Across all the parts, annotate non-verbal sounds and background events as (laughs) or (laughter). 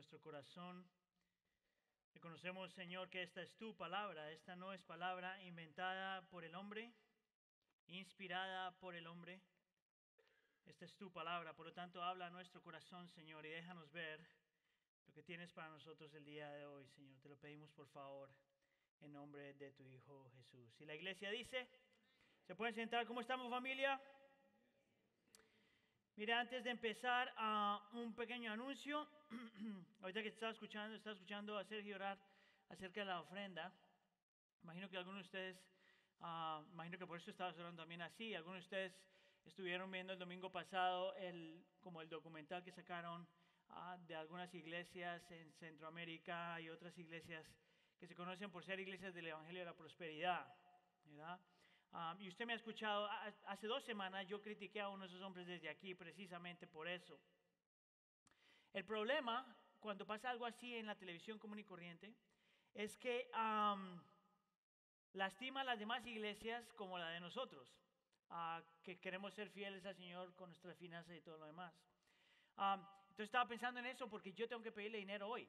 nuestro corazón. Reconocemos, Señor, que esta es tu palabra, esta no es palabra inventada por el hombre, inspirada por el hombre. Esta es tu palabra, por lo tanto habla a nuestro corazón, Señor, y déjanos ver lo que tienes para nosotros el día de hoy, Señor. Te lo pedimos, por favor, en nombre de tu Hijo Jesús. Y la iglesia dice, ¿se pueden sentar? ¿Cómo estamos, familia? Mira, antes de empezar, a ah, un pequeño anuncio. (clears throat) Ahorita que estaba escuchando, estaba escuchando a Sergio orar acerca de la ofrenda. Imagino que algunos de ustedes, ah, imagino que por eso estaba orando también así. Algunos de ustedes estuvieron viendo el domingo pasado el, como el documental que sacaron ah, de algunas iglesias en Centroamérica y otras iglesias que se conocen por ser iglesias del Evangelio de la Prosperidad. ¿verdad? Ah, y usted me ha escuchado, hace dos semanas yo critiqué a uno de esos hombres desde aquí precisamente por eso. El problema cuando pasa algo así en la televisión común y corriente es que lastima a las demás iglesias como la de nosotros, que queremos ser fieles al Señor con nuestras finanzas y todo lo demás. entonces estaba pensando en eso porque yo tengo que pedirle dinero hoy,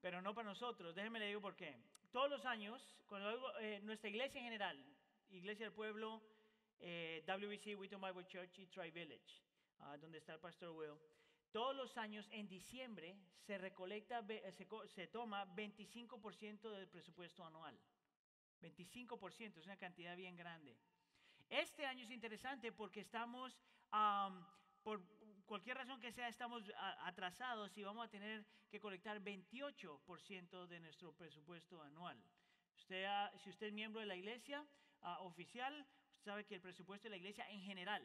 pero no para nosotros. Déjenme le digo por qué todos los años, cuando eh, nuestra iglesia en general, Iglesia del Pueblo, eh, WBC, Wheaton Bible Church y Tri Village, ah, donde está el pastor Will, todos los años en diciembre se recolecta, eh, se, toma 25% del presupuesto anual. 25%, es una cantidad bien grande. Este año es interesante porque estamos por cualquier razón que sea, estamos atrasados y vamos a tener que colectar 28% de nuestro presupuesto anual. Usted, si usted es miembro de la iglesia ah, oficial, sabe que el presupuesto de la iglesia en general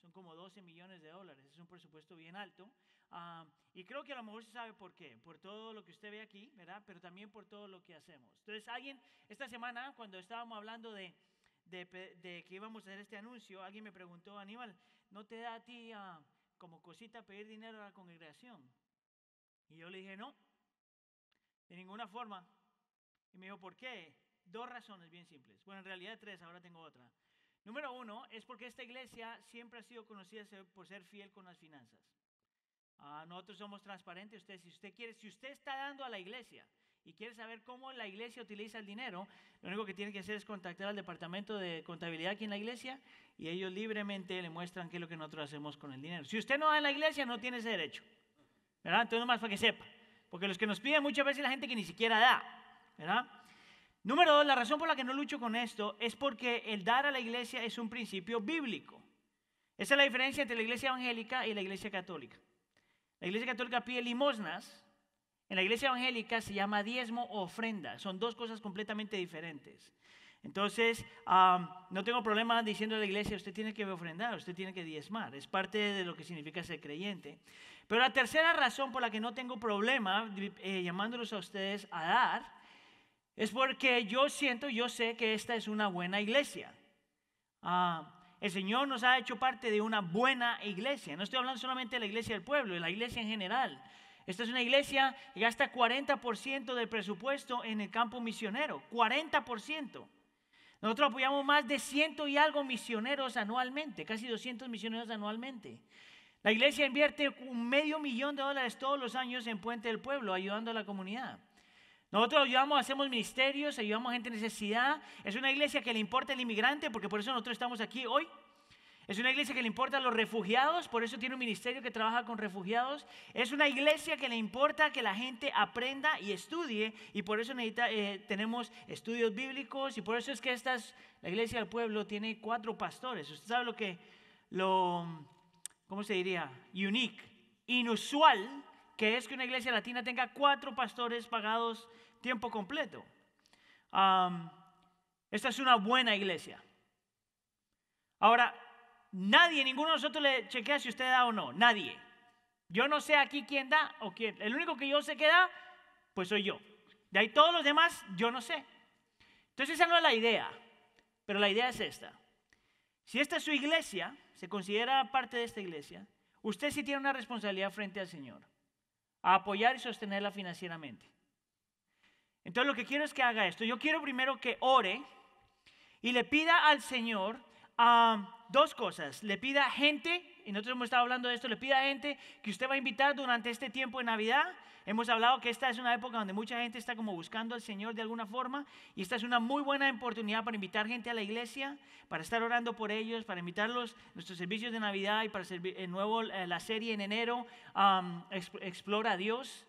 son como 12 millones de dólares, es un presupuesto bien alto. Ah, y creo que a lo mejor se sabe por qué, por todo lo que usted ve aquí, ¿verdad? Pero también por todo lo que hacemos. Entonces, alguien, esta semana, cuando estábamos hablando de, que íbamos a hacer este anuncio, alguien me preguntó, Aníbal, ¿no te da a ti... Ah, como cosita pedir dinero a la congregación. Y yo le dije, no, de ninguna forma. Y me dijo, ¿por qué? Dos razones bien simples. Bueno, en realidad tres, ahora tengo otra. Número uno es porque esta iglesia siempre ha sido conocida por ser fiel con las finanzas. Ah, nosotros somos transparentes. Usted, si usted quiere, si usted está dando a la iglesia, y quiere saber cómo la iglesia utiliza el dinero, lo único que tiene que hacer es contactar al departamento de contabilidad aquí en la iglesia y ellos libremente le muestran qué es lo que nosotros hacemos con el dinero. Si usted no da en la iglesia, no tiene ese derecho. ¿Verdad? Entonces, nomás para que sepa. Porque los que nos piden muchas veces la gente que ni siquiera da. ¿Verdad? Número dos, la razón por la que no lucho con esto es porque el dar a la iglesia es un principio bíblico. Esa es la diferencia entre la iglesia evangélica y la iglesia católica. La iglesia católica pide limosnas en la iglesia evangélica se llama diezmo o ofrenda. Son dos cosas completamente diferentes. Entonces, no tengo problema diciendo a la iglesia, usted tiene que ofrendar, usted tiene que diezmar. Es parte de lo que significa ser creyente. Pero la tercera razón por la que no tengo problema eh, llamándolos a ustedes a dar es porque yo siento, yo sé que esta es una buena iglesia. Ah, el Señor nos ha hecho parte de una buena iglesia. No estoy hablando solamente de la iglesia del pueblo, de la iglesia en general. Esta es una iglesia que gasta 40% del presupuesto en el campo misionero, 40%. Nosotros apoyamos más de ciento y algo misioneros anualmente, casi 200 misioneros anualmente. La iglesia invierte un medio millón de dólares todos los años en Puente del Pueblo, ayudando a la comunidad. Nosotros ayudamos, hacemos ministerios, ayudamos a gente en necesidad. Es una iglesia que le importa el inmigrante, porque por eso nosotros estamos aquí hoy. Es una iglesia que le importa a los refugiados, por eso tiene un ministerio que trabaja con refugiados. Es una iglesia que le importa que la gente aprenda y estudie, y por eso eh, tenemos estudios bíblicos, y por eso es que esta la iglesia del pueblo tiene cuatro pastores. Usted sabe lo que, lo, ¿cómo se diría? Unique, inusual, que es que una iglesia latina tenga cuatro pastores pagados tiempo completo. esta es una buena iglesia. Ahora, nadie, ninguno de nosotros le chequea si usted da o no, nadie. Yo no sé aquí quién da o quién. El único que yo sé que da, pues soy yo. De ahí todos los demás, yo no sé. Entonces esa no es la idea, pero la idea es esta. Si esta es su iglesia, se considera parte de esta iglesia, usted sí tiene una responsabilidad frente al Señor, a apoyar y sostenerla financieramente. Entonces lo que quiero es que haga esto. Yo quiero primero que ore y le pida al Señor a... Ah, dos cosas. Le pida a gente, y nosotros hemos estado hablando de esto, le pida a gente que usted va a invitar durante este tiempo de Navidad. Hemos hablado que esta es una época donde mucha gente está como buscando al Señor de alguna forma y esta es una muy buena oportunidad para invitar gente a la iglesia, para estar orando por ellos, para invitarlos a nuestros servicios de Navidad y para el nuevo eh, la serie en enero, Explora a Dios.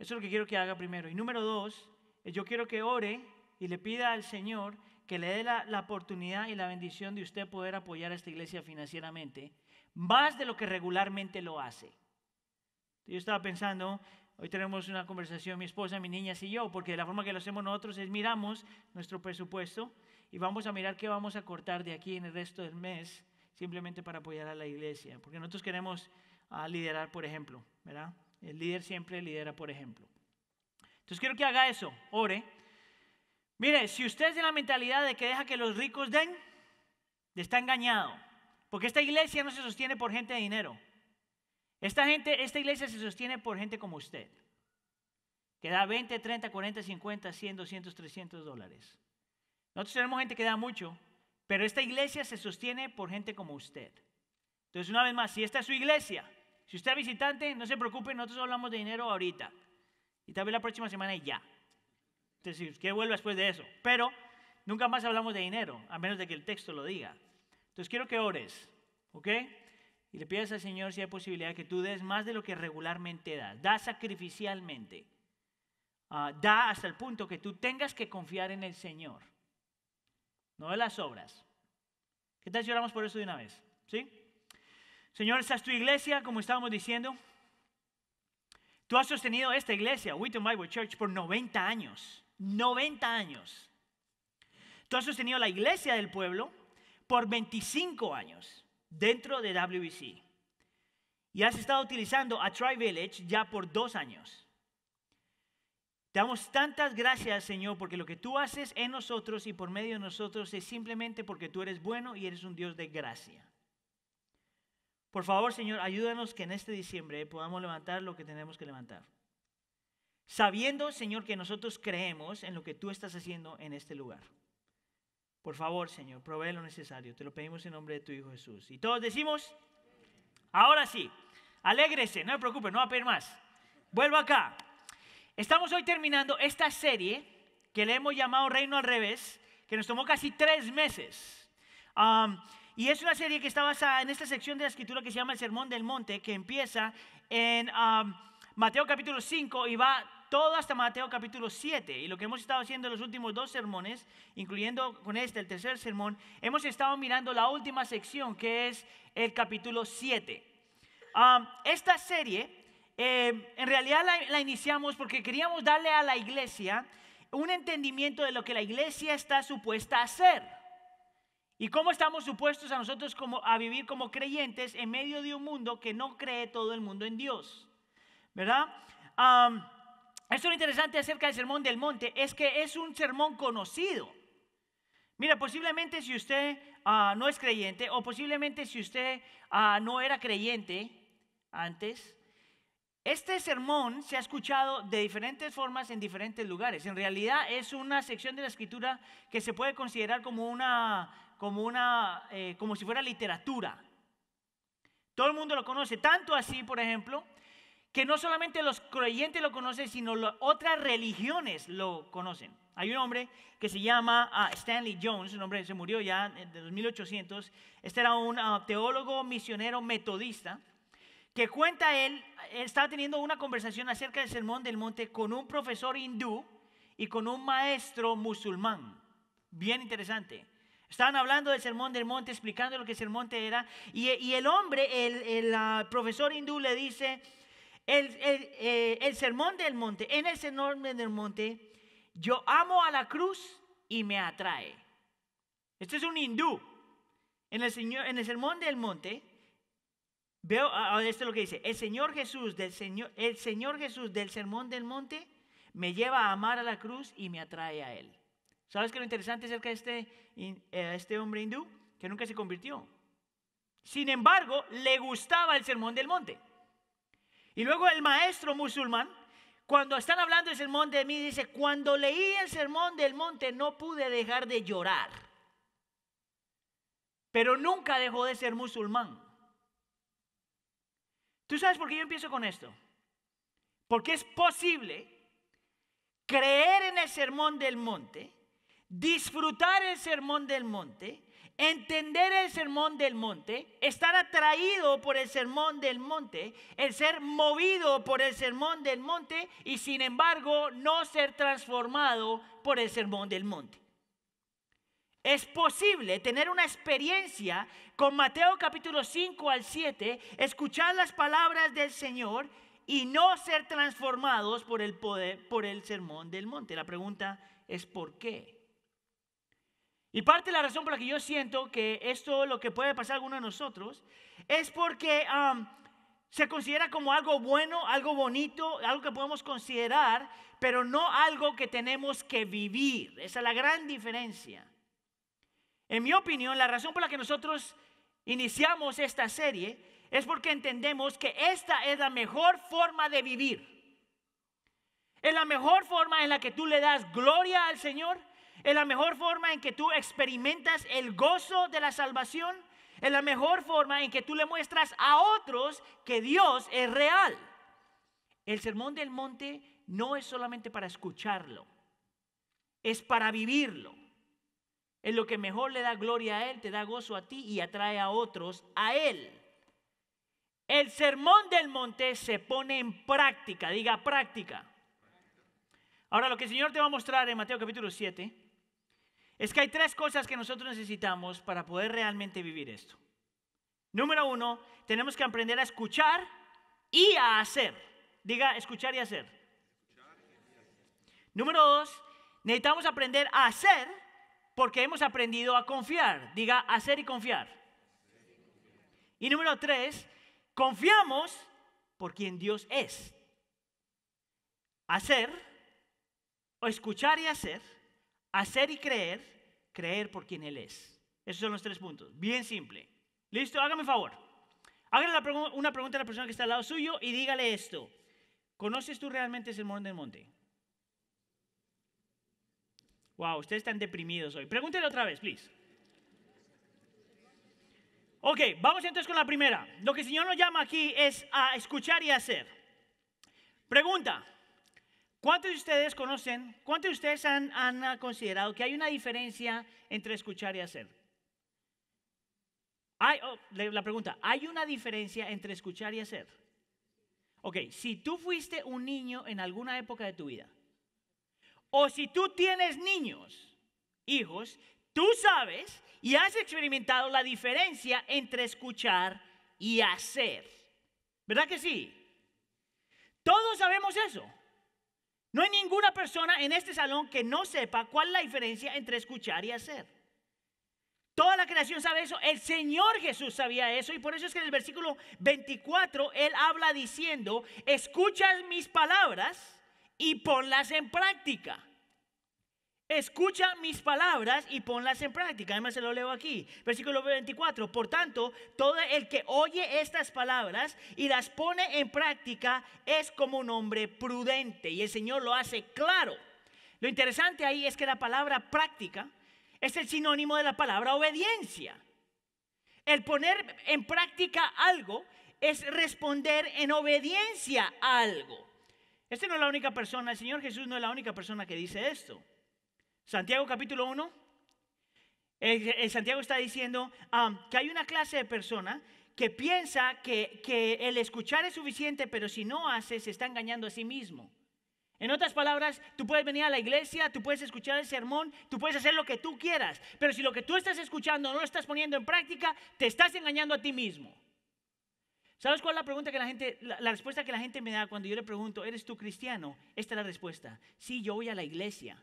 Eso es lo que quiero que haga primero. Y número dos, eh, yo quiero que ore y le pida al Señor que le dé la, oportunidad y la bendición de usted poder apoyar a esta iglesia financieramente, más de lo que regularmente lo hace. Yo estaba pensando, hoy tenemos una conversación, mi esposa, mis niñas y yo, porque la forma que lo hacemos nosotros es miramos nuestro presupuesto y vamos a mirar qué vamos a cortar de aquí en el resto del mes, simplemente para apoyar a la iglesia, porque nosotros queremos ah, liderar, por ejemplo, ¿verdad? El líder siempre lidera, por ejemplo. Entonces quiero que haga eso, ore Mire, si usted es de la mentalidad de que deja que los ricos den, está engañado. Porque esta iglesia no se sostiene por gente de dinero. Esta, gente, esta iglesia se sostiene por gente como usted, que da 20, 30, 40, 50, 100, 200, 300 dólares. Nosotros tenemos gente que da mucho, pero esta iglesia se sostiene por gente como usted. Entonces, una vez más, si esta es su iglesia, si usted es visitante, no se preocupe, nosotros hablamos de dinero ahorita. Y tal vez la próxima semana ya. Entonces, ¿qué vuelve después de eso? Pero nunca más hablamos de dinero, a menos de que el texto lo diga. Entonces, quiero que ores, ¿ok? Y le pidas al Señor si hay posibilidad que tú des más de lo que regularmente das. Da sacrificialmente. Ah, da hasta el punto que tú tengas que confiar en el Señor. No de las obras. ¿Qué tal si oramos por eso de una vez? ¿Sí? Señor, esta es tu iglesia, como estábamos diciendo. Tú has sostenido esta iglesia, Wheaton Bible Church, por 90 años. 90 años. Tú has sostenido la iglesia del pueblo por 25 años dentro de WBC. Y has estado utilizando a Tri Village ya por dos años. Te damos tantas gracias, Señor, porque lo que tú haces en nosotros y por medio de nosotros es simplemente porque tú eres bueno y eres un Dios de gracia. Por favor, Señor, ayúdanos que en este diciembre podamos levantar lo que tenemos que levantar sabiendo, Señor, que nosotros creemos en lo que tú estás haciendo en este lugar. Por favor, Señor, provee lo necesario. Te lo pedimos en nombre de tu Hijo Jesús. Y todos decimos, ahora sí, alégrese, no me preocupe, no va a pedir más. Vuelvo acá. Estamos hoy terminando esta serie que le hemos llamado Reino al Revés, que nos tomó casi tres meses. y es una serie que está basada en esta sección de la escritura que se llama El Sermón del Monte, que empieza en Mateo capítulo 5 y va todo hasta Mateo capítulo 7. Y lo que hemos estado haciendo en los últimos dos sermones, incluyendo con este, el tercer sermón, hemos estado mirando la última sección, que es el capítulo 7. esta serie, eh, en realidad la, iniciamos porque queríamos darle a la iglesia un entendimiento de lo que la iglesia está supuesta a hacer. ¿Y cómo estamos supuestos a nosotros como, a vivir como creyentes en medio de un mundo que no cree todo el mundo en Dios? ¿Verdad? Esto lo interesante acerca del Sermón del Monte es que es un sermón conocido. Mira, posiblemente si usted ah, no es creyente o posiblemente si usted ah, no era creyente antes, este sermón se ha escuchado de diferentes formas en diferentes lugares. En realidad es una sección de la escritura que se puede considerar como una, como una, eh, como si fuera literatura. Todo el mundo lo conoce, tanto así, por ejemplo, que no solamente los creyentes lo conocen, sino otras religiones lo conocen. Hay un hombre que se llama ah, Stanley Jones, un hombre que se murió ya en los 1800. Este era un ah, teólogo misionero metodista que cuenta él, estaba teniendo una conversación acerca del sermón del monte con un profesor hindú y con un maestro musulmán. Bien interesante. Estaban hablando del sermón del monte, explicando lo que el sermón era. Y, el hombre, el, ah, profesor hindú le dice, eh, el, sermón del monte, en el sermón del monte, yo amo a la cruz y me atrae. Este es un hindú. En el, en el sermón del monte, veo, ah, ah, esto es lo que dice, el Señor Jesús del Señor, el Señor Jesús del sermón del monte me lleva a amar a la cruz y me atrae a él. ¿Sabes qué lo interesante acerca de este, eh, este hombre hindú? Que nunca se convirtió. Sin embargo, le gustaba el sermón del monte. Y luego el maestro musulmán, cuando están hablando del sermón de mí, dice, cuando leí el sermón del monte no pude dejar de llorar. Pero nunca dejó de ser musulmán. ¿Tú sabes por qué yo empiezo con esto? Porque es posible creer en el sermón del monte, disfrutar el sermón del monte Entender el sermón del monte, estar atraído por el sermón del monte, el ser movido por el sermón del monte y sin embargo no ser transformado por el sermón del monte. Es posible tener una experiencia con Mateo capítulo 5 al 7, escuchar las palabras del Señor y no ser transformados por el poder por el sermón del monte. La pregunta es ¿por qué? Y parte de la razón por la que yo siento que esto lo que puede pasar a alguno de nosotros es porque se considera como algo bueno, algo bonito, algo que podemos considerar, pero no algo que tenemos que vivir. Esa es la gran diferencia. En mi opinión, la razón por la que nosotros iniciamos esta serie es porque entendemos que esta es la mejor forma de vivir. Es la mejor forma en la que tú le das gloria al Señor, es la mejor forma en que tú experimentas el gozo de la salvación, Es la mejor forma en que tú le muestras a otros que Dios es real. El sermón del monte no es solamente para escucharlo, es para vivirlo. Es lo que mejor le da gloria a Él, te da gozo a ti y atrae a otros a Él. El sermón del monte se pone en práctica, diga práctica. Ahora lo que el Señor te va a mostrar en Mateo capítulo 7 es que hay tres cosas que nosotros necesitamos para poder realmente vivir esto. Número uno, tenemos que aprender a escuchar y a hacer. Diga, escuchar y hacer. Número dos, necesitamos aprender a hacer porque hemos aprendido a confiar. Diga, hacer y confiar. Y número tres, confiamos por quien Dios es. Hacer o escuchar y hacer Hacer y creer, creer por quien Él es. Esos son los tres puntos. Bien simple. ¿Listo? Hágame un favor. Hágale una pregunta a la persona que está al lado suyo y dígale esto. ¿Conoces tú realmente el monte del monte? Wow, ustedes están deprimidos hoy. Pregúntele otra vez, please. Ok, vamos entonces con la primera. Lo que el Señor nos llama aquí es a escuchar y hacer. Pregunta, ¿Cuántos de ustedes conocen, cuántos de ustedes han, considerado que hay una diferencia entre escuchar y hacer? Oh, la pregunta, ¿hay una diferencia entre escuchar y hacer? Ok, si tú fuiste un niño en alguna época de tu vida, o si tú tienes niños, hijos, tú sabes y has experimentado la diferencia entre escuchar y hacer. ¿Verdad que sí? Todos sabemos eso. No hay ninguna persona en este salón que no sepa cuál es la diferencia entre escuchar y hacer. Toda la creación sabe eso. El Señor Jesús sabía eso y por eso es que en el versículo 24 Él habla diciendo, escucha mis palabras y ponlas en práctica. Escucha mis palabras y ponlas en práctica. Además se lo leo aquí. Versículo 24. Por tanto, todo el que oye estas palabras y las pone en práctica es como un hombre prudente. Y el Señor lo hace claro. Lo interesante ahí es que la palabra práctica es el sinónimo de la palabra obediencia. El poner en práctica algo es responder en obediencia a algo. este no es la única persona, el Señor Jesús no es la única persona que dice esto. Santiago capítulo 1, el, Santiago está diciendo ah, que hay una clase de persona que piensa que, el escuchar es suficiente, pero si no hace, se está engañando a sí mismo. En otras palabras, tú puedes venir a la iglesia, tú puedes escuchar el sermón, tú puedes hacer lo que tú quieras, pero si lo que tú estás escuchando no lo estás poniendo en práctica, te estás engañando a ti mismo. ¿Sabes cuál es la pregunta que la gente, la, la respuesta que la gente me da cuando yo le pregunto, ¿eres tú cristiano? Esta es la respuesta. Sí, yo voy a la iglesia,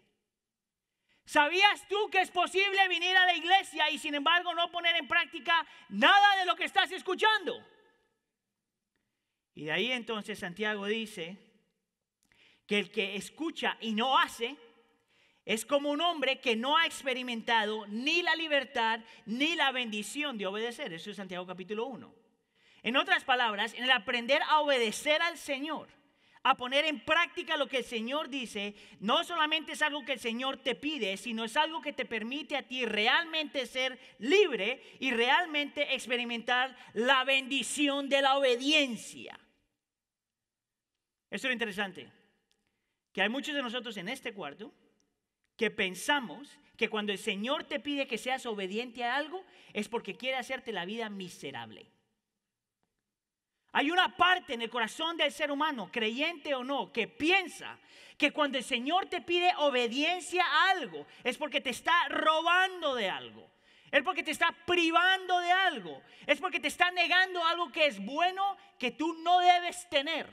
¿Sabías tú que es posible venir a la iglesia y sin embargo no poner en práctica nada de lo que estás escuchando? Y de ahí entonces Santiago dice que el que escucha y no hace es como un hombre que no ha experimentado ni la libertad ni la bendición de obedecer. Eso es Santiago capítulo 1. En otras palabras, en el aprender a obedecer al Señor a poner en práctica lo que el Señor dice, no solamente es algo que el Señor te pide, sino es algo que te permite a ti realmente ser libre y realmente experimentar la bendición de la obediencia. Eso es lo interesante, que hay muchos de nosotros en este cuarto que pensamos que cuando el Señor te pide que seas obediente a algo es porque quiere hacerte la vida miserable. Hay una parte en el corazón del ser humano, creyente o no, que piensa que cuando el Señor te pide obediencia a algo, es porque te está robando de algo. Es porque te está privando de algo. Es porque te está negando algo que es bueno, que tú no debes tener.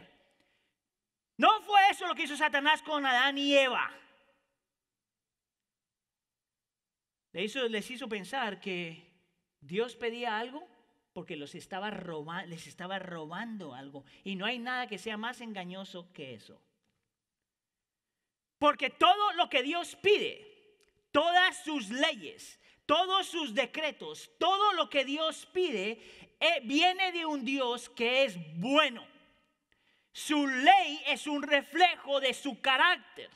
No fue eso lo que hizo Satanás con Adán y Eva. Les hizo, les hizo pensar que Dios pedía algo porque los estaba les estaba robando algo. Y no hay nada que sea más engañoso que eso. Porque todo lo que Dios pide, todas sus leyes, todos sus decretos, todo lo que Dios pide, eh, viene de un Dios que es bueno. Su ley es un reflejo de su carácter.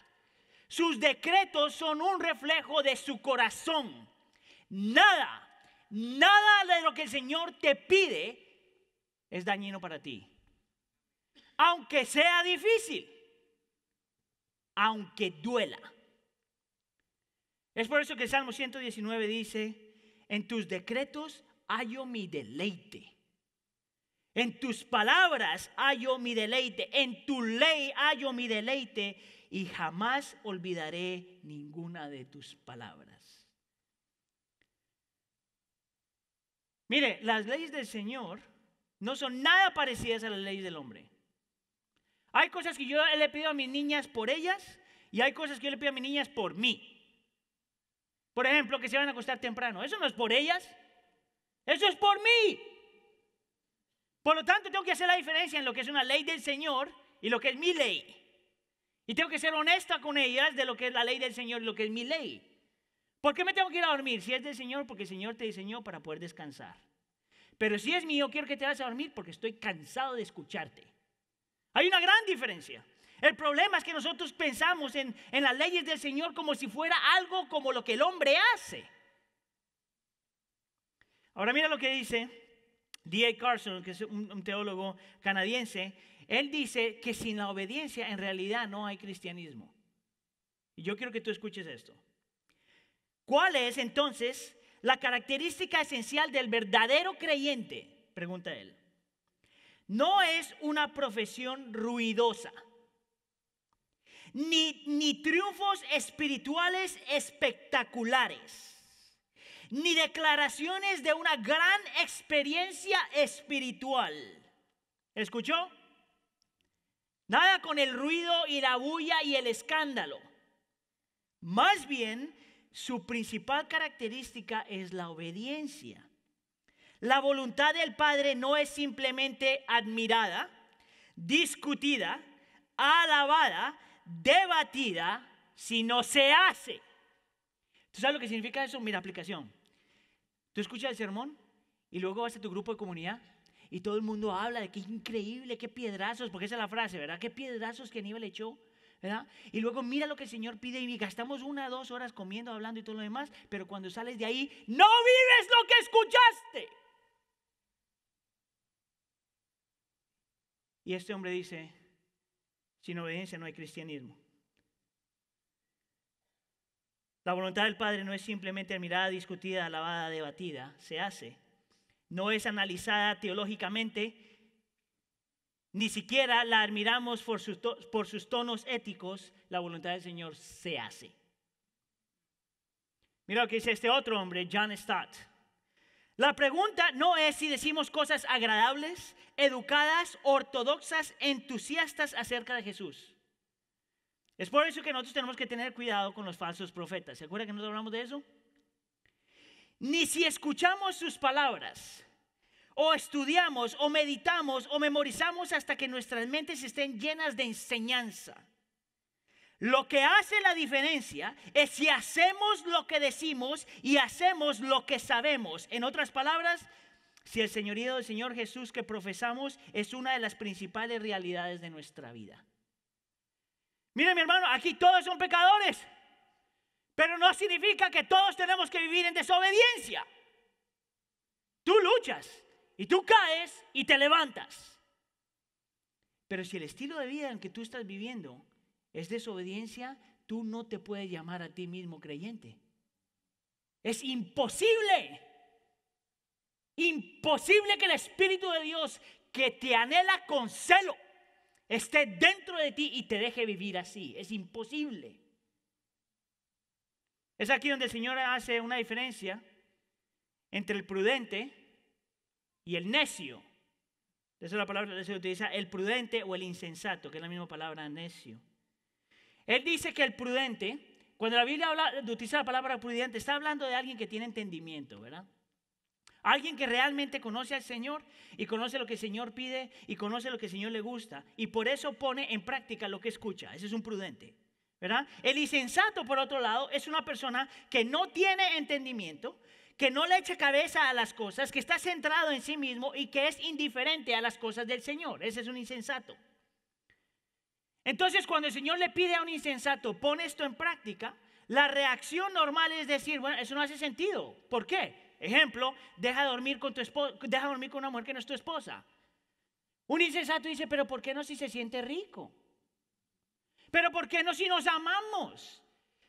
Sus decretos son un reflejo de su corazón. Nada nada de lo que el Señor te pide es dañino para ti. Aunque sea difícil, aunque duela. Es por eso que el Salmo 119 dice, en tus decretos hallo mi deleite. En tus palabras hallo mi deleite, en tu ley hallo mi deleite y jamás olvidaré ninguna de tus palabras. Mire, las leyes del Señor no son nada parecidas a las leyes del hombre. Hay cosas que yo le pido a mis niñas por ellas y hay cosas que yo le pido a mis niñas por mí. Por ejemplo, que se van a acostar temprano. Eso no es por ellas. Eso es por mí. Por lo tanto, tengo que hacer la diferencia en lo que es una ley del Señor y lo que es mi ley. Y tengo que ser honesta con ellas de lo que es la ley del Señor y lo que es mi ley. ¿Por qué me tengo que ir a dormir? Si es del Señor, porque el Señor te diseñó para poder descansar. Pero si es mío, quiero que te vayas a dormir porque estoy cansado de escucharte. Hay una gran diferencia. El problema es que nosotros pensamos en, en las leyes del Señor como si fuera algo como lo que el hombre hace. Ahora mira lo que dice D.A. Carson, que es un teólogo canadiense. Él dice que sin la obediencia en realidad no hay cristianismo. Y yo quiero que tú escuches esto. ¿Cuál es entonces la característica esencial del verdadero creyente? Pregunta él. No es una profesión ruidosa, ni, ni triunfos espirituales espectaculares ni declaraciones de una gran experiencia espiritual. ¿Escuchó? Nada con el ruido y la bulla y el escándalo. Más bien su principal característica es la obediencia. La voluntad del Padre no es simplemente admirada, discutida, alabada, debatida, sino se hace. ¿Tú sabes lo que significa eso? Mira, aplicación. Tú escuchas el sermón y luego vas a tu grupo de comunidad y todo el mundo habla de qué increíble, qué piedrazos, porque esa es la frase, ¿verdad? Qué piedrazos que Aníbal echó y luego mira lo que el Señor pide y gastamos una, o dos horas comiendo, hablando y todo lo demás, pero cuando sales de ahí, no vives lo que escuchaste. Y este hombre dice, sin obediencia no hay cristianismo. La voluntad del Padre no es simplemente mirada discutida, alabada, debatida, se hace. No es analizada teológicamente, ni siquiera la admiramos por sus, tonos éticos, la voluntad del Señor se hace. Mira lo que dice este otro hombre, John Stott. La pregunta no es si decimos cosas agradables, educadas, ortodoxas, entusiastas acerca de Jesús. Es por eso que nosotros tenemos que tener cuidado con los falsos profetas. ¿Se acuerda que nos hablamos de eso? Ni si escuchamos sus palabras, o estudiamos o meditamos o memorizamos hasta que nuestras mentes estén llenas de enseñanza. Lo que hace la diferencia es si hacemos lo que decimos y hacemos lo que sabemos. En otras palabras, si el señorío del Señor Jesús que profesamos es una de las principales realidades de nuestra vida. Miren mi hermano, aquí todos son pecadores, pero no significa que todos tenemos que vivir en desobediencia. Tú luchas, y tú caes y te levantas. Pero si el estilo de vida en que tú estás viviendo es desobediencia, tú no te puedes llamar a ti mismo creyente. Es imposible. Imposible que el Espíritu de Dios que te anhela con celo esté dentro de ti y te deje vivir así. Es imposible. Es aquí donde el Señor hace una diferencia entre el prudente y el necio. De es la palabra se utiliza el prudente o el insensato, que es la misma palabra necio. Él dice que el prudente, cuando la Biblia habla, utiliza la palabra prudente, está hablando de alguien que tiene entendimiento, ¿verdad? Alguien que realmente conoce al Señor y conoce lo que el Señor pide y conoce lo que el Señor le gusta y por eso pone en práctica lo que escucha. Ese es un prudente, ¿verdad? El insensato, por otro lado, es una persona que no tiene entendimiento, que no le echa cabeza a las cosas, que está centrado en sí mismo y que es indiferente a las cosas del Señor. Ese es un insensato. Entonces, cuando el Señor le pide a un insensato, pone esto en práctica, la reacción normal es decir, bueno, eso no hace sentido. ¿Por qué? Ejemplo, deja dormir con tu esposa, deja dormir con una mujer que no es tu esposa. Un insensato dice, pero ¿por qué no si se siente rico? Pero ¿por qué no si nos amamos?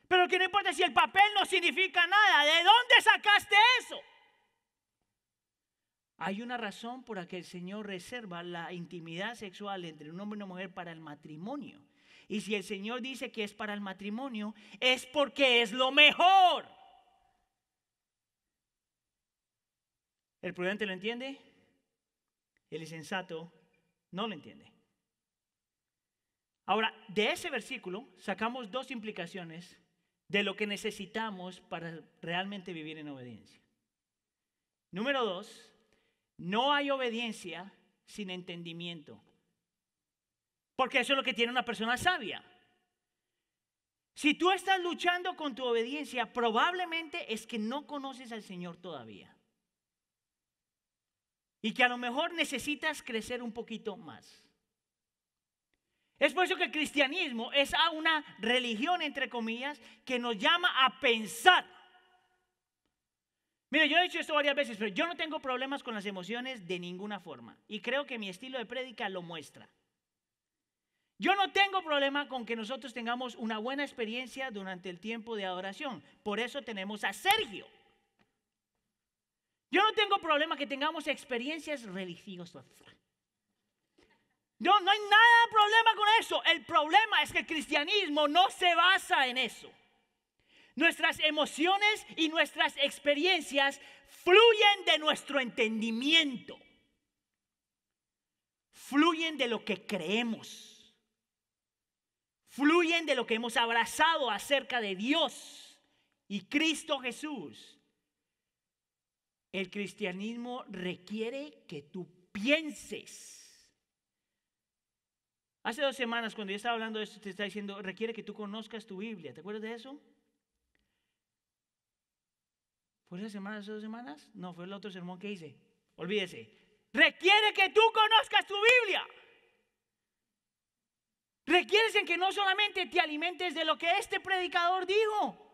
Pero que no importa si el papel no significa nada. ¿De dónde sacaste eso? Hay una razón por la que el Señor reserva la intimidad sexual entre un hombre y una mujer para el matrimonio. Y si el Señor dice que es para el matrimonio, es porque es lo mejor. ¿El prudente lo entiende? El insensato no lo entiende. Ahora, de ese versículo sacamos dos implicaciones de lo que necesitamos para realmente vivir en obediencia. Número dos, no hay obediencia sin entendimiento. Porque eso es lo que tiene una persona sabia. Si tú estás luchando con tu obediencia, probablemente es que no conoces al Señor todavía. Y que a lo mejor necesitas crecer un poquito más. Es por eso que el cristianismo es una religión, entre comillas, que nos llama a pensar. Mire, yo he dicho esto varias veces, pero yo no tengo problemas con las emociones de ninguna forma. Y creo que mi estilo de prédica lo muestra. Yo no tengo problema con que nosotros tengamos una buena experiencia durante el tiempo de adoración. Por eso tenemos a Sergio. Yo no tengo problema que tengamos experiencias religiosas. No, no hay nada de problema con eso. El problema es que el cristianismo no se basa en eso. Nuestras emociones y nuestras experiencias fluyen de nuestro entendimiento. Fluyen de lo que creemos. Fluyen de lo que hemos abrazado acerca de Dios y Cristo Jesús. El cristianismo requiere que tú pienses Hace dos semanas cuando yo estaba hablando de esto, te estaba diciendo, requiere que tú conozcas tu Biblia. ¿Te acuerdas de eso? ¿Fue esa semana, hace dos semanas? No, fue el otro sermón que hice. Olvídese. Requiere que tú conozcas tu Biblia. Requiere en que no solamente te alimentes de lo que este predicador dijo,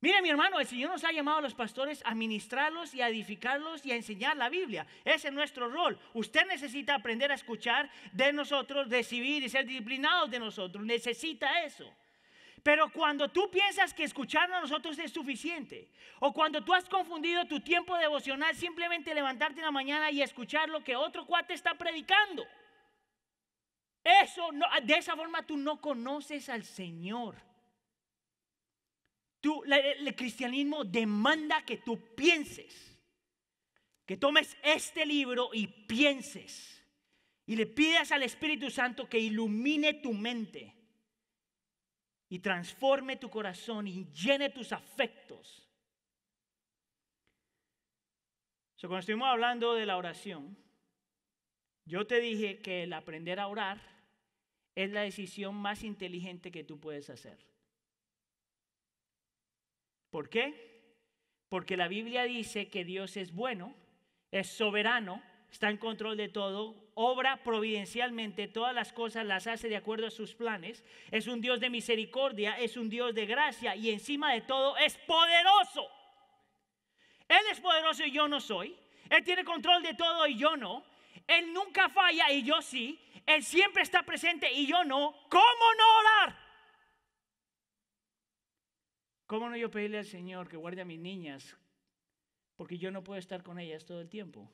Mire mi hermano, el Señor nos ha llamado a los pastores a ministrarlos y a edificarlos y a enseñar la Biblia. Ese es nuestro rol. Usted necesita aprender a escuchar de nosotros, recibir y ser disciplinados de nosotros. Necesita eso. Pero cuando tú piensas que escucharnos a nosotros es suficiente, o cuando tú has confundido tu tiempo devocional, simplemente levantarte en la mañana y escuchar lo que otro cuate está predicando. Eso de esa forma tú no conoces al Señor el cristianismo demanda que tú pienses, que tomes este libro y pienses y le pidas al Espíritu Santo que ilumine tu mente y transforme tu corazón y llene tus afectos. cuando estuvimos hablando de la oración, yo te dije que el aprender a orar es la decisión más inteligente que tú puedes hacer. ¿Por qué? Porque la Biblia dice que Dios es bueno, es soberano, está en control de todo, obra providencialmente, todas las cosas las hace de acuerdo a sus planes, es un Dios de misericordia, es un Dios de gracia y encima de todo es poderoso. Él es poderoso y yo no soy. Él tiene control de todo y yo no. Él nunca falla y yo sí. Él siempre está presente y yo no. ¿Cómo no orar? ¿Cómo no yo pedirle al Señor que guarde a mis niñas? Porque yo no puedo estar con ellas todo el tiempo.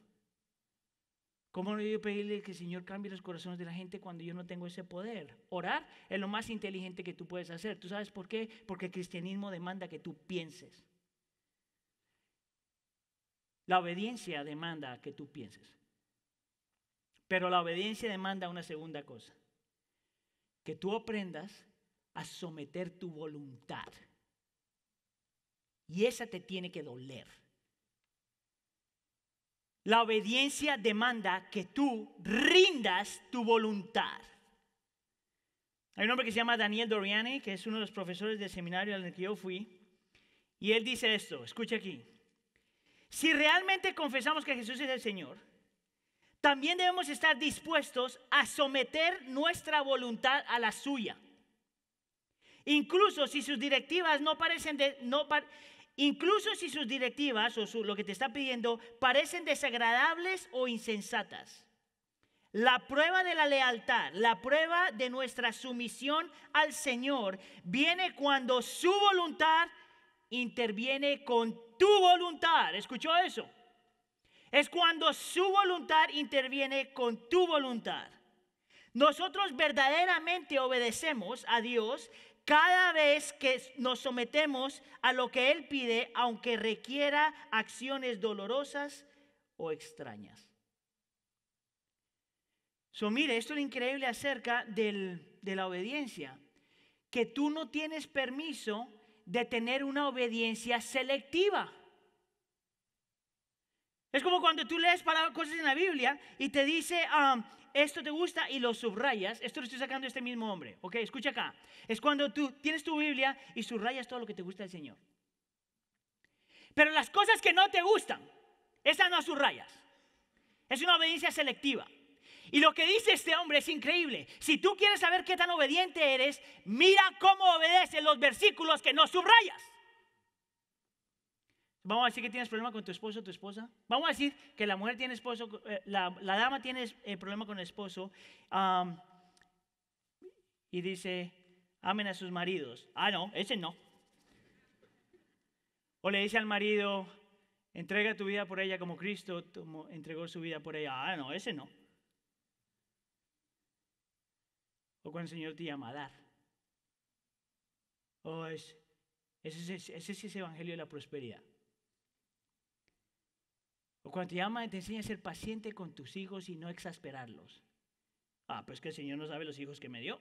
¿Cómo no yo pedirle que el Señor cambie los corazones de la gente cuando yo no tengo ese poder? Orar es lo más inteligente que tú puedes hacer. ¿Tú sabes por qué? Porque el cristianismo demanda que tú pienses. La obediencia demanda que tú pienses. Pero la obediencia demanda una segunda cosa. Que tú aprendas a someter tu voluntad y esa te tiene que doler. La obediencia demanda que tú rindas tu voluntad. Hay un hombre que se llama Daniel Doriani, que es uno de los profesores del seminario al que yo fui, y él dice esto, escucha aquí. Si realmente confesamos que Jesús es el Señor, también debemos estar dispuestos a someter nuestra voluntad a la suya. Incluso si sus directivas no parecen, de, no, incluso si sus directivas o lo que te está pidiendo parecen desagradables o insensatas. La prueba de la lealtad, la prueba de nuestra sumisión al Señor, viene cuando su voluntad interviene con tu voluntad. ¿Escuchó eso? Es cuando su voluntad interviene con tu voluntad. Nosotros verdaderamente obedecemos a Dios cada vez que nos sometemos a lo que Él pide, aunque requiera acciones dolorosas o extrañas. So, mire, esto es lo increíble acerca del, de la obediencia, que tú no tienes permiso de tener una obediencia selectiva. Es como cuando tú lees cosas en la Biblia y te dice, um, esto te gusta y lo subrayas. Esto lo estoy sacando de este mismo hombre. Ok, escucha acá. Es cuando tú tienes tu Biblia y subrayas todo lo que te gusta del Señor. Pero las cosas que no te gustan, esas no subrayas. Es una obediencia selectiva. Y lo que dice este hombre es increíble. Si tú quieres saber qué tan obediente eres, mira cómo obedece los versículos que no subrayas. Vamos a decir que tienes problema con tu esposo o tu esposa. Vamos a decir que la mujer tiene esposo, eh, la, dama tiene eh, problema con el esposo. y dice, amen a sus maridos. Ah, no, ese no. O le dice al marido, entrega tu vida por ella como Cristo entregó su vida por ella. Ah, no, ese no. O cuando el Señor te llama a dar. ese, ese, ese, es evangelio de la prosperidad. O cuando te llama, te enseña a ser paciente con tus hijos y no exasperarlos. Ah, pues que el Señor no sabe los hijos que me dio.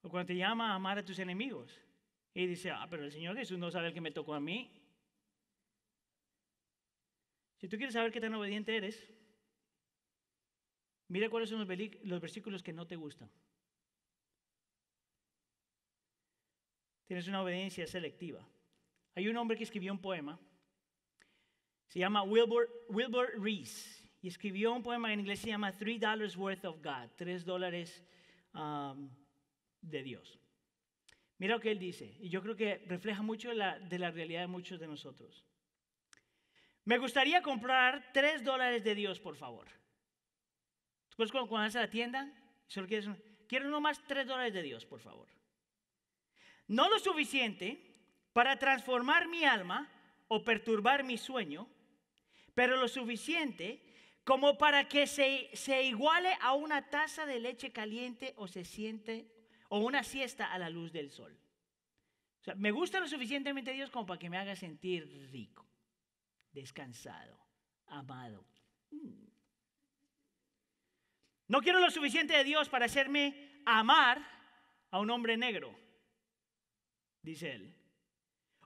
O cuando te llama a amar a tus enemigos. Y dice, ah, pero el Señor Jesús no sabe el que me tocó a mí. Si tú quieres saber qué tan obediente eres, mira cuáles son los versículos que no te gustan. Tienes una obediencia selectiva. Hay un hombre que escribió un poema se llama Wilbur, Wilbur Reese y escribió un poema en inglés que se llama Three Dollars Worth of God, tres dólares um, de Dios. Mira lo que él dice, y yo creo que refleja mucho la, de la realidad de muchos de nosotros. Me gustaría comprar tres dólares de Dios, por favor. Después cuando, cuando vas a la tienda, solo quiero nomás tres dólares de Dios, por favor. No lo suficiente para transformar mi alma o perturbar mi sueño, pero lo suficiente como para que se, iguale a una taza de leche caliente o se siente o una siesta a la luz del sol. O sea, me gusta lo suficientemente Dios como para que me haga sentir rico, descansado, amado. Mm. No quiero lo suficiente de Dios para hacerme amar a un hombre negro, dice él.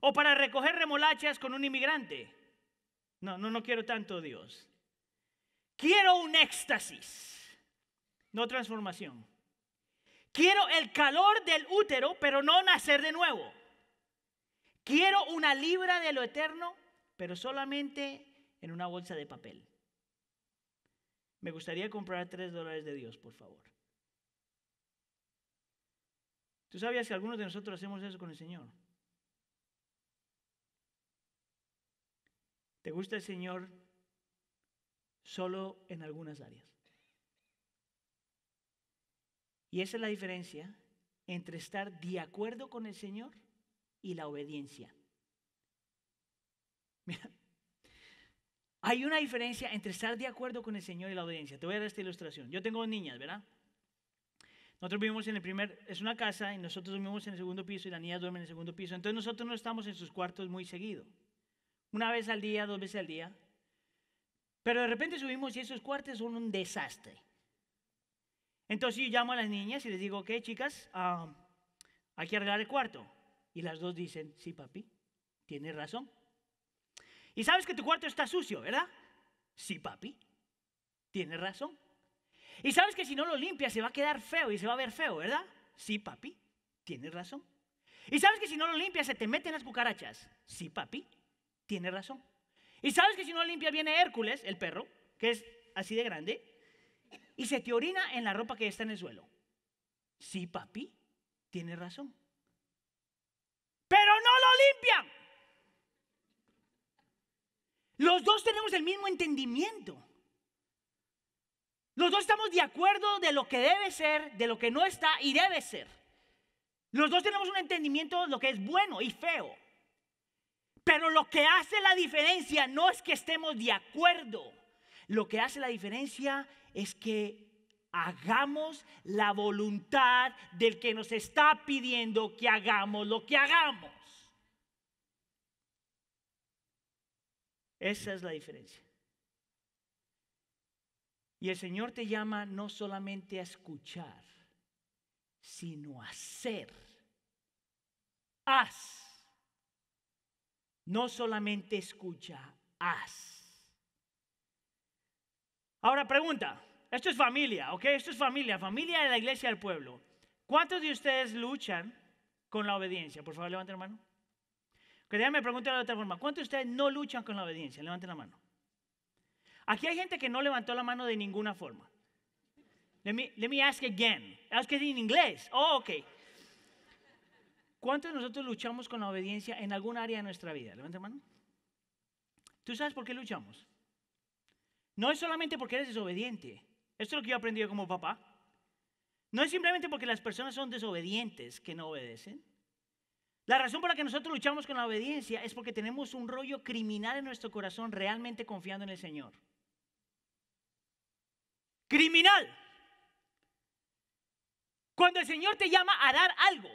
O para recoger remolachas con un inmigrante. No, no, no quiero tanto Dios. Quiero un éxtasis, no transformación. Quiero el calor del útero, pero no nacer de nuevo. Quiero una libra de lo eterno, pero solamente en una bolsa de papel. Me gustaría comprar tres dólares de Dios, por favor. ¿Tú sabías que algunos de nosotros hacemos eso con el Señor? Te gusta el Señor solo en algunas áreas. Y esa es la diferencia entre estar de acuerdo con el Señor y la obediencia. (laughs) Mira, hay una diferencia entre estar de acuerdo con el Señor y la obediencia. Te voy a dar esta ilustración. Yo tengo niñas, ¿verdad? Nosotros vivimos en el primer, es una casa y nosotros dormimos en el segundo piso y la niña duerme en el segundo piso. Entonces nosotros no estamos en sus cuartos muy seguido una vez al día, dos veces al día. Pero de repente subimos y esos cuartos son un desastre. Entonces yo llamo a las niñas y les digo, ok, chicas, ah, hay que arreglar el cuarto. Y las dos dicen, sí, papi, tienes razón. Y sabes que tu cuarto está sucio, ¿verdad? Sí, papi, tienes razón. Y sabes que si no lo limpias se va a quedar feo y se va a ver feo, ¿verdad? Sí, papi, tienes razón. Y sabes que si no lo limpias se te meten las cucarachas. Sí, papi, tiene razón. Y sabes que si no limpia viene Hércules, el perro, que es así de grande, y se te orina en la ropa que está en el suelo. Sí, papi, tiene razón. Pero no lo limpian. Los dos tenemos el mismo entendimiento. Los dos estamos de acuerdo de lo que debe ser, de lo que no está y debe ser. Los dos tenemos un entendimiento de lo que es bueno y feo. Pero lo que hace la diferencia no es que estemos de acuerdo. Lo que hace la diferencia es que hagamos la voluntad del que nos está pidiendo que hagamos lo que hagamos. Esa es la diferencia. Y el Señor te llama no solamente a escuchar, sino a hacer. Haz no solamente escucha, haz. Ahora pregunta, esto es familia, ¿ok? Esto es familia, familia de la iglesia del pueblo. ¿Cuántos de ustedes luchan con la obediencia? Por favor, levanten la mano. Que déjame preguntar de otra forma. ¿Cuántos de ustedes no luchan con la obediencia? Levanten la mano. Aquí hay gente que no levantó la mano de ninguna forma. Let me, ask again. Ask it in inglés. Oh, okay. ¿Cuántos de nosotros luchamos con la obediencia en algún área de nuestra vida? Levanta mano. ¿Tú sabes por qué luchamos? No es solamente porque eres desobediente. Esto es lo que yo he aprendido como papá. No es simplemente porque las personas son desobedientes que no obedecen. La razón por la que nosotros luchamos con la obediencia es porque tenemos un rollo criminal en nuestro corazón realmente confiando en el Señor. Criminal. Cuando el Señor te llama a dar algo,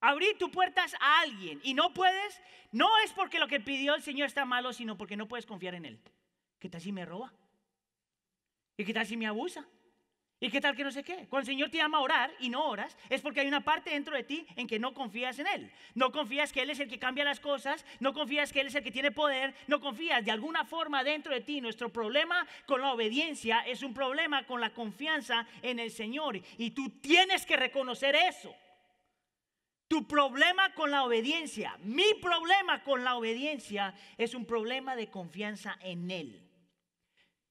Abrir tus puertas a alguien y no puedes, no es porque lo que pidió el Señor está malo, sino porque no puedes confiar en Él. ¿Qué tal si me roba? ¿Y qué tal si me abusa? ¿Y qué tal que no sé qué? Cuando el Señor te llama a orar y no oras, es porque hay una parte dentro de ti en que no confías en Él. No confías que Él es el que cambia las cosas, no confías que Él es el que tiene poder, no confías de alguna forma dentro de ti. Nuestro problema con la obediencia es un problema con la confianza en el Señor. Y tú tienes que reconocer eso. Tu problema con la obediencia, mi problema con la obediencia es un problema de confianza en Él.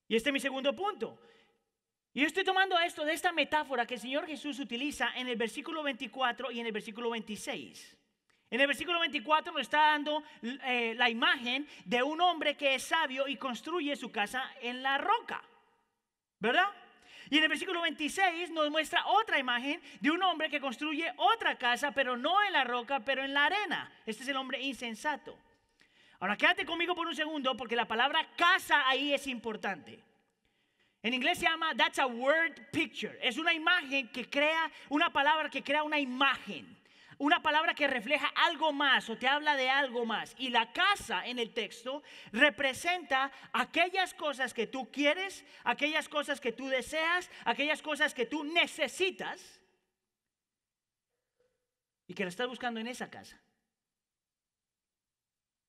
Y este es mi segundo punto. Y yo estoy tomando esto de esta metáfora que el Señor Jesús utiliza en el versículo 24 y en el versículo 26. En el versículo 24 nos está dando eh, la imagen de un hombre que es sabio y construye su casa en la roca. ¿Verdad? Y en el versículo 26 nos muestra otra imagen de un hombre que construye otra casa, pero no en la roca, pero en la arena. Este es el hombre insensato. Ahora quédate conmigo por un segundo porque la palabra casa ahí es importante. En inglés se llama that's a word picture. Es una imagen que crea, una palabra que crea una imagen una palabra que refleja algo más o te habla de algo más. Y la casa en el texto representa aquellas cosas que tú quieres, aquellas cosas que tú deseas, aquellas cosas que tú necesitas y que la estás buscando en esa casa.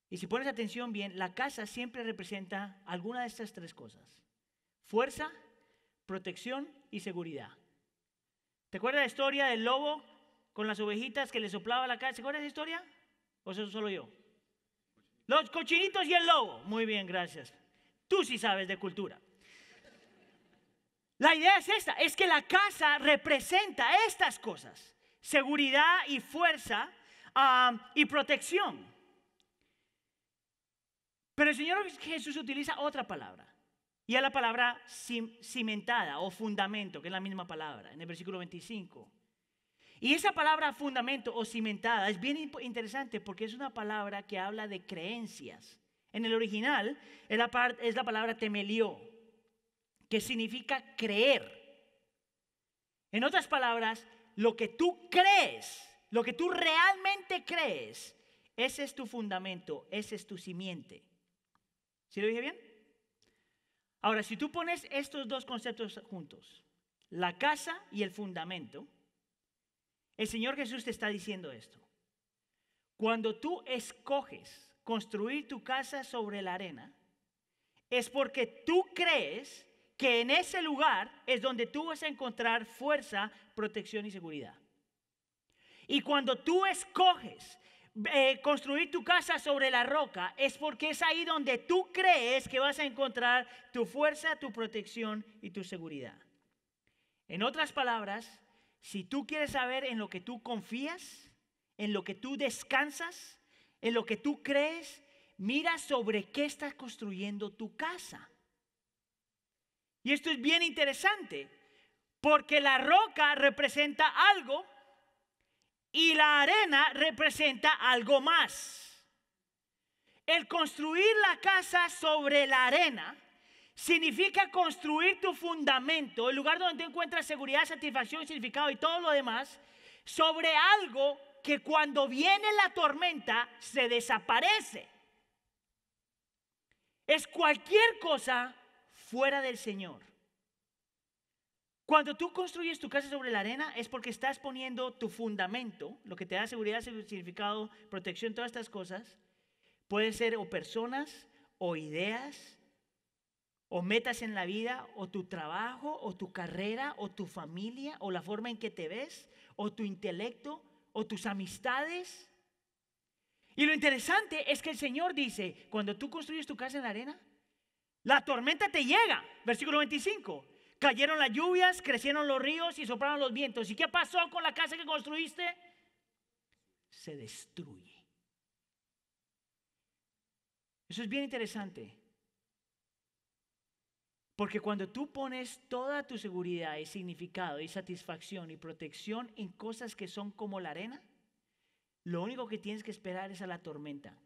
Y si pones atención bien, la casa siempre representa alguna de estas tres cosas. Fuerza, protección y seguridad. ¿Te acuerdas la historia del lobo con las ovejitas que le soplaba la casa. ¿Se acuerdan esa historia? ¿O eso solo yo? Los cochinitos y el lobo. Muy bien, gracias. Tú sí sabes de cultura. La idea es esta, es que la casa representa estas cosas, seguridad y fuerza y protección. Pero el Señor Jesús utiliza otra palabra, y es la palabra cimentada o fundamento, que es la misma palabra, en el versículo 25. Y esa palabra fundamento o cimentada es bien interesante porque es una palabra que habla de creencias. En el original es la, palabra temelio, que significa creer. En otras palabras, lo que tú crees, lo que tú realmente crees, ese es tu fundamento, ese es tu simiente. ¿Sí lo dije bien? Ahora, si tú pones estos dos conceptos juntos, la casa y el fundamento, el Señor Jesús te está diciendo esto. Cuando tú escoges construir tu casa sobre la arena, es porque tú crees que en ese lugar es donde tú vas a encontrar fuerza, protección y seguridad. Y cuando tú escoges eh, construir tu casa sobre la roca, es porque es ahí donde tú crees que vas a encontrar tu fuerza, tu protección y tu seguridad. En otras palabras, si tú quieres saber en lo que tú confías, en lo que tú descansas, en lo que tú crees, mira sobre qué estás construyendo tu casa. Y esto es bien interesante, porque la roca representa algo y la arena representa algo más. El construir la casa sobre la arena Significa construir tu fundamento, el lugar donde encuentras seguridad, satisfacción, significado y todo lo demás, sobre algo que cuando viene la tormenta se desaparece. Es cualquier cosa fuera del Señor. Cuando tú construyes tu casa sobre la arena es porque estás poniendo tu fundamento, lo que te da seguridad, significado, protección, todas estas cosas. puede ser o personas o ideas o metas en la vida, o tu trabajo, o tu carrera, o tu familia, o la forma en que te ves, o tu intelecto, o tus amistades. Y lo interesante es que el Señor dice, cuando tú construyes tu casa en la arena, la tormenta te llega. Versículo 25. Cayeron las lluvias, crecieron los ríos y soplaron los vientos. ¿Y qué pasó con la casa que construiste? Se destruye. Eso es bien interesante. Porque cuando tú pones toda tu seguridad y significado y satisfacción y protección en cosas que son como la arena, lo único que tienes que esperar es a la tormenta.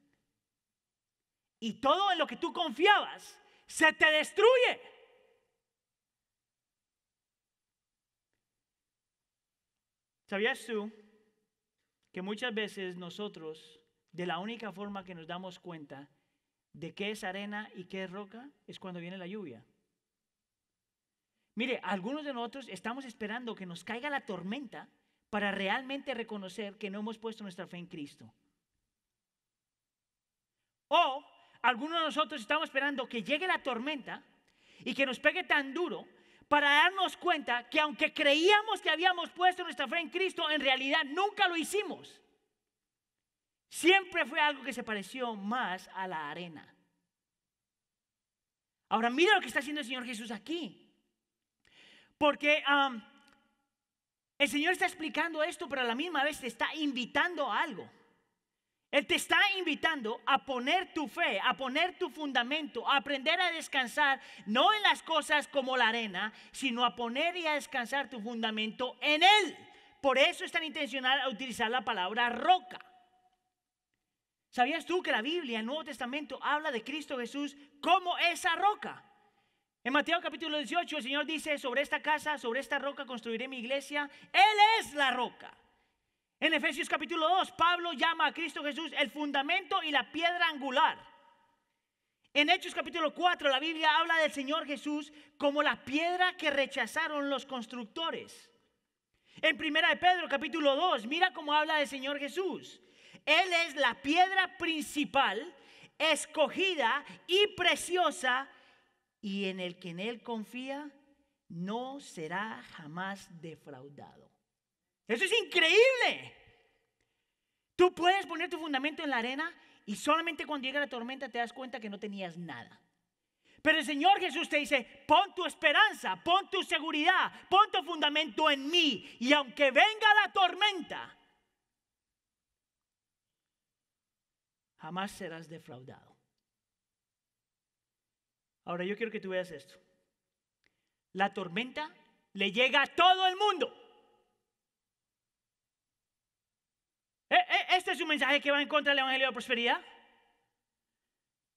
Y todo en lo que tú confiabas se te destruye. ¿Sabías tú que muchas veces nosotros, de la única forma que nos damos cuenta de qué es arena y qué es roca, es cuando viene la lluvia? Mire, algunos de nosotros estamos esperando que nos caiga la tormenta para realmente reconocer que no hemos puesto nuestra fe en Cristo. O algunos de nosotros estamos esperando que llegue la tormenta y que nos pegue tan duro para darnos cuenta que aunque creíamos que habíamos puesto nuestra fe en Cristo, en realidad nunca lo hicimos. Siempre fue algo que se pareció más a la arena. Ahora mire lo que está haciendo el Señor Jesús aquí. Porque el Señor está explicando esto, pero a la misma vez te está invitando a algo. Él te está invitando a poner tu fe, a poner tu fundamento, a aprender a descansar, no en las cosas como la arena, sino a poner y a descansar tu fundamento en Él. Por eso es tan intencional a utilizar la palabra roca. ¿Sabías tú que la Biblia, el Nuevo Testamento, habla de Cristo Jesús como esa roca? En Mateo capítulo 18 el Señor dice, sobre esta casa, sobre esta roca construiré mi iglesia. Él es la roca. En Efesios capítulo 2, Pablo llama a Cristo Jesús el fundamento y la piedra angular. En Hechos capítulo 4, la Biblia habla del Señor Jesús como la piedra que rechazaron los constructores. En Primera de Pedro capítulo 2, mira cómo habla del Señor Jesús. Él es la piedra principal, escogida y preciosa y en el que en Él confía no será jamás defraudado. Eso es increíble. Tú puedes poner tu fundamento en la arena y solamente cuando llega la tormenta te das cuenta que no tenías nada. Pero el Señor Jesús te dice, pon tu esperanza, pon tu seguridad, pon tu fundamento en mí. Y aunque venga la tormenta, jamás serás defraudado. Ahora yo quiero que tú veas esto. La tormenta le llega a todo el mundo. Eh, eh, este es un mensaje que va en contra del Evangelio de la Prosperidad.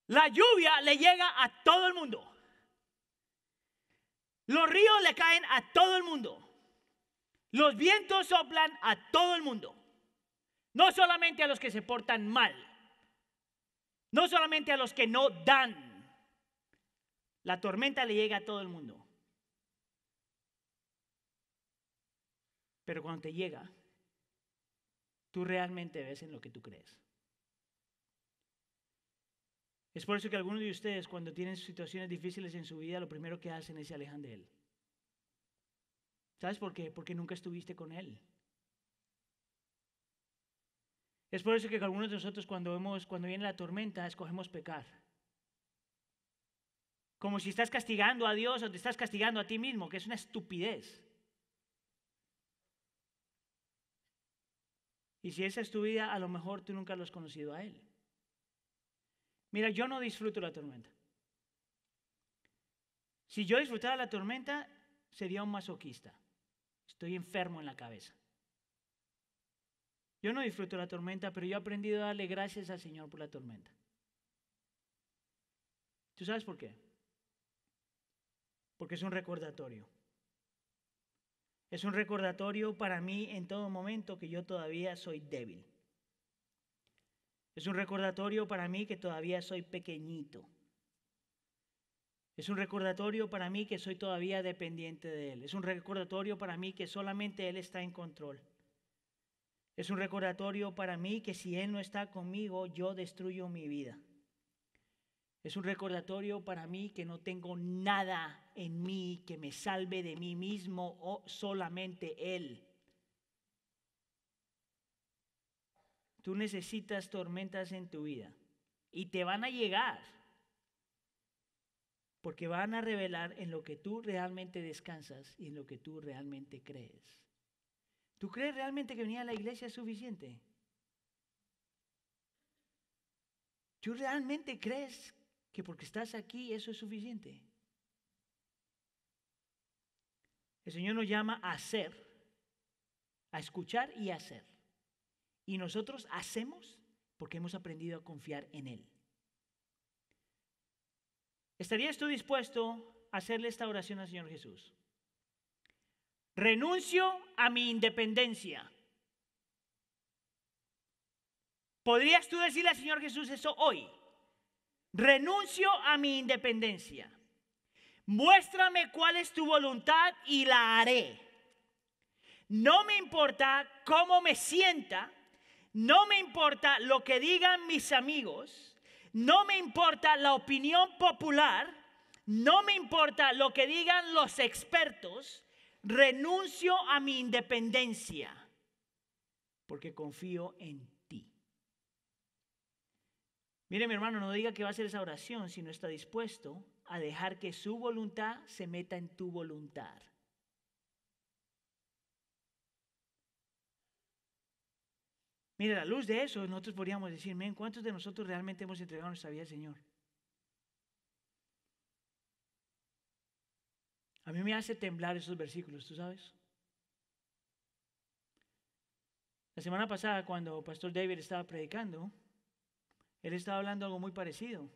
La lluvia le llega a todo el mundo. Los ríos le caen a todo el mundo. Los vientos soplan a todo el mundo. No solamente a los que se portan mal. No solamente a los que no dan la tormenta le llega a todo el mundo. Pero cuando te llega, tú realmente ves en lo que tú crees. Es por eso que algunos de ustedes cuando tienen situaciones difíciles en su vida, lo primero que hacen es se alejan de Él. ¿Sabes por qué? Porque nunca estuviste con Él. Es por eso que algunos de nosotros cuando, vemos, cuando viene la tormenta escogemos pecar como si estás castigando a Dios o te estás castigando a ti mismo, que es una estupidez. Y si esa es tu vida, a lo mejor tú nunca lo has conocido a Él. Mira, yo no disfruto la tormenta. Si yo disfrutara la tormenta, sería un masoquista. Estoy enfermo en la cabeza. Yo no disfruto la tormenta, pero yo he aprendido a darle gracias al Señor por la tormenta. ¿Tú sabes por qué? porque es un recordatorio. Es un recordatorio para mí en todo momento que yo todavía soy débil. Es un recordatorio para mí que todavía soy pequeñito. Es un recordatorio para mí que soy todavía dependiente de Él. Es un recordatorio para mí que solamente Él está en control. Es un recordatorio para mí que si Él no está conmigo, yo destruyo mi vida. Es un recordatorio para mí que no tengo nada en mí que me salve de mí mismo o solamente Él. Tú necesitas tormentas en tu vida y te van a llegar porque van a revelar en lo que tú realmente descansas y en lo que tú realmente crees. ¿Tú crees realmente que venir a la iglesia es suficiente? ¿Tú realmente crees que porque estás aquí eso es suficiente. El Señor nos llama a hacer, a escuchar y a hacer. Y nosotros hacemos porque hemos aprendido a confiar en Él. ¿Estarías tú dispuesto a hacerle esta oración al Señor Jesús? Renuncio a mi independencia. ¿Podrías tú decirle al Señor Jesús eso hoy? renuncio a mi independencia. Muéstrame cuál es tu voluntad y la haré. No me importa cómo me sienta, no me importa lo que digan mis amigos, no me importa la opinión popular, no me importa lo que digan los expertos, renuncio a mi independencia porque confío en ti. Mire mi hermano, no diga que va a hacer esa oración si no está dispuesto a dejar que su voluntad se meta en tu voluntad. Mire, a la luz de eso, nosotros podríamos decir, miren, ¿cuántos de nosotros realmente hemos entregado nuestra vida al Señor? A mí me hace temblar esos versículos, ¿tú sabes? La semana pasada, cuando Pastor David estaba predicando, él estaba hablando algo muy parecido.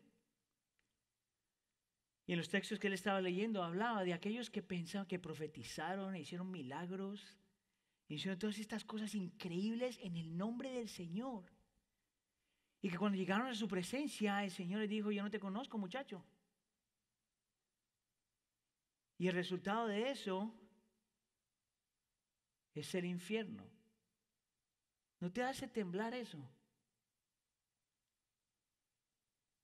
Y en los textos que él estaba leyendo hablaba de aquellos que pensaban, que profetizaron, e hicieron milagros, y hicieron todas estas cosas increíbles en el nombre del Señor. Y que cuando llegaron a su presencia, el Señor les dijo, yo no te conozco muchacho. Y el resultado de eso es el infierno. ¿No te hace temblar eso?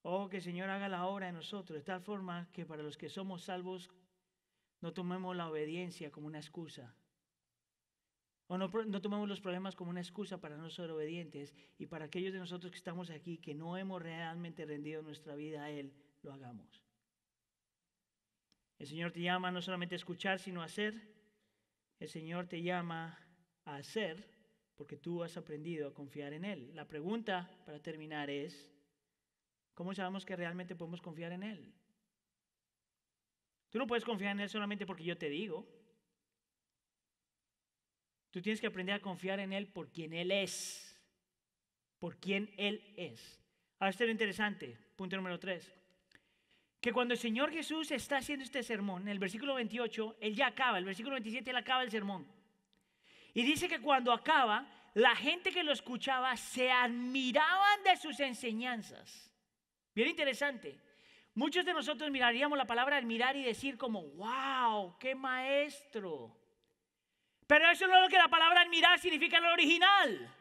Oh, que el Señor haga la obra en nosotros, de tal forma que para los que somos salvos no tomemos la obediencia como una excusa. O no, no, tomemos los problemas como una excusa para no ser obedientes y para aquellos de nosotros que estamos aquí que no hemos realmente rendido nuestra vida a Él, lo hagamos. El Señor te llama no solamente a escuchar, sino a hacer. El Señor te llama a hacer porque tú has aprendido a confiar en Él. La pregunta para terminar es, ¿Cómo sabemos que realmente podemos confiar en Él? Tú no puedes confiar en Él solamente porque yo te digo. Tú tienes que aprender a confiar en Él por quien Él es. Por quien Él es. Ahora esto es interesante. Punto número 3. Que cuando el Señor Jesús está haciendo este sermón, en el versículo 28, Él ya acaba. El versículo 27, Él acaba el sermón. Y dice que cuando acaba, la gente que lo escuchaba se admiraban de sus enseñanzas. Bien interesante. Muchos de nosotros miraríamos la palabra admirar y decir como, wow, qué maestro. Pero eso no es lo que la palabra admirar significa en lo original.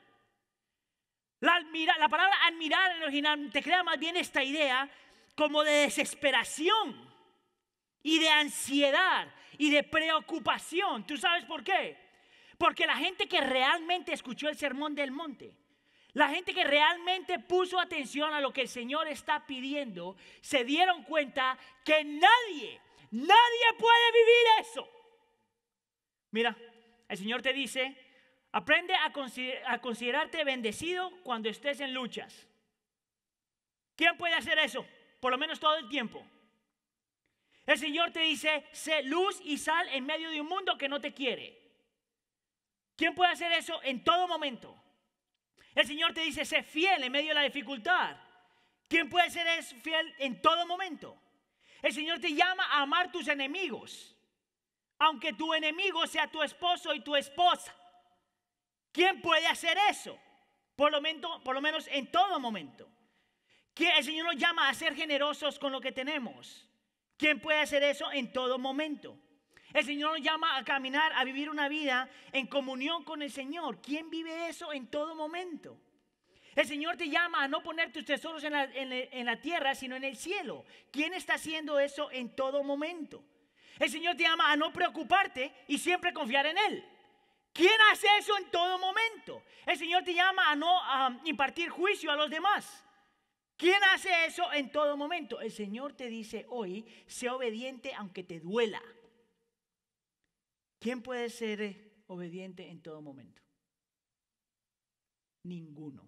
La, la palabra admirar en el original te crea más bien esta idea como de desesperación y de ansiedad y de preocupación. ¿Tú sabes por qué? Porque la gente que realmente escuchó el sermón del monte la gente que realmente puso atención a lo que el Señor está pidiendo, se dieron cuenta que nadie, nadie puede vivir eso. Mira, el Señor te dice, aprende a, considerarte bendecido cuando estés en luchas. ¿Quién puede hacer eso? Por lo menos todo el tiempo. El Señor te dice, sé luz y sal en medio de un mundo que no te quiere. ¿Quién puede hacer eso en todo momento? El Señor te dice, sé fiel en medio de la dificultad. ¿Quién puede ser fiel en todo momento? El Señor te llama a amar tus enemigos. Aunque tu enemigo sea tu esposo y tu esposa. ¿Quién puede hacer eso? Por lo, menos, en todo momento. el Señor nos llama a ser generosos con lo que tenemos. ¿Quién puede hacer eso en todo momento? El Señor nos llama a caminar, a vivir una vida en comunión con el Señor. ¿Quién vive eso en todo momento? El Señor te llama a no poner tus tesoros en la, tierra, sino en el cielo. ¿Quién está haciendo eso en todo momento? El Señor te llama a no preocuparte y siempre confiar en Él. ¿Quién hace eso en todo momento? El Señor te llama a no impartir juicio a los demás. ¿Quién hace eso en todo momento? El Señor te dice hoy, sé obediente aunque te duela. ¿Quién puede ser eh, obediente en todo momento? Ninguno.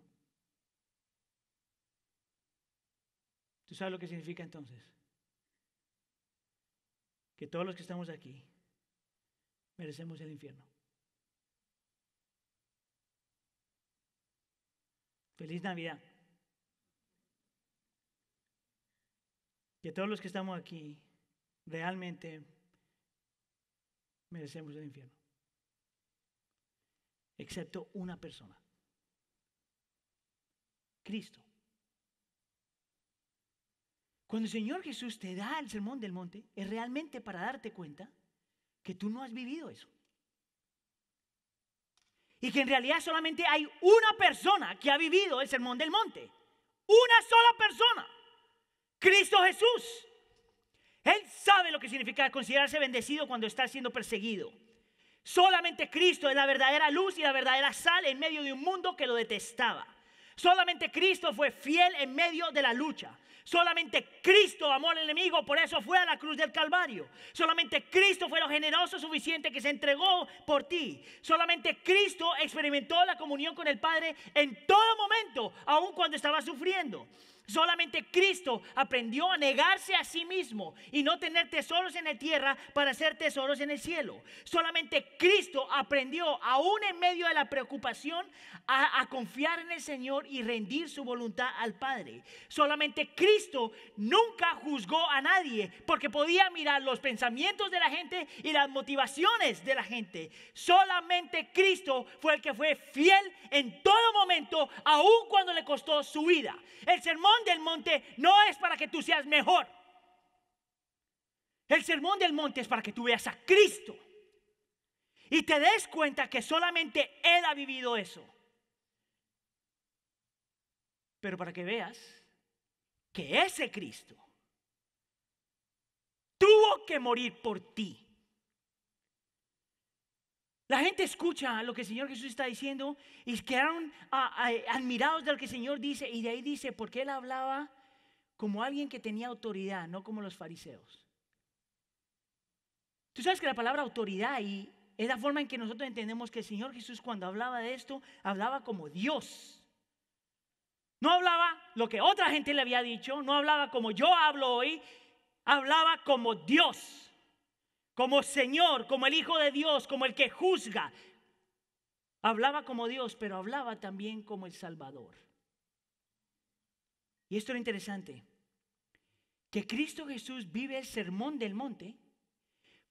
¿Tú sabes lo que significa entonces? Que todos los que estamos aquí merecemos el infierno. Feliz Navidad. Que todos los que estamos aquí realmente merecemos el infierno. Excepto una persona. Cristo. Cuando el Señor Jesús te da el sermón del monte, es realmente para darte cuenta que tú no has vivido eso. Y que en realidad solamente hay una persona que ha vivido el sermón del monte. Una sola persona. Cristo Jesús. Él sabe lo que significa considerarse bendecido cuando está siendo perseguido. Solamente Cristo es la verdadera luz y la verdadera sal en medio de un mundo que lo detestaba. Solamente Cristo fue fiel en medio de la lucha. Solamente Cristo amó al enemigo, por eso fue a la cruz del Calvario. Solamente Cristo fue lo generoso suficiente que se entregó por ti. Solamente Cristo experimentó la comunión con el Padre en todo momento, aun cuando estaba sufriendo. Solamente Cristo aprendió a negarse a sí mismo y no tener tesoros en la tierra para hacer tesoros en el cielo. Solamente Cristo aprendió, aún en medio de la preocupación, a, confiar en el Señor y rendir su voluntad al Padre. Solamente Cristo nunca juzgó a nadie porque podía mirar los pensamientos de la gente y las motivaciones de la gente. Solamente Cristo fue el que fue fiel en todo momento, aun cuando le costó su vida. El sermón del monte no es para que tú seas mejor. El sermón del monte es para que tú veas a Cristo y te des cuenta que solamente Él ha vivido eso. Pero para que veas que ese Cristo tuvo que morir por ti la gente escucha lo que el Señor Jesús está diciendo y quedaron ah, ah, admirados de lo que el Señor dice y de ahí dice, porque él hablaba como alguien que tenía autoridad, no como los fariseos. Tú sabes que la palabra autoridad y es la forma en que nosotros entendemos que el Señor Jesús cuando hablaba de esto, hablaba como Dios. No hablaba lo que otra gente le había dicho, no hablaba como yo hablo hoy, hablaba como Dios como Señor, como el Hijo de Dios, como el que juzga. Hablaba como Dios, pero hablaba también como el Salvador. Y esto es lo interesante, que Cristo Jesús vive el sermón del monte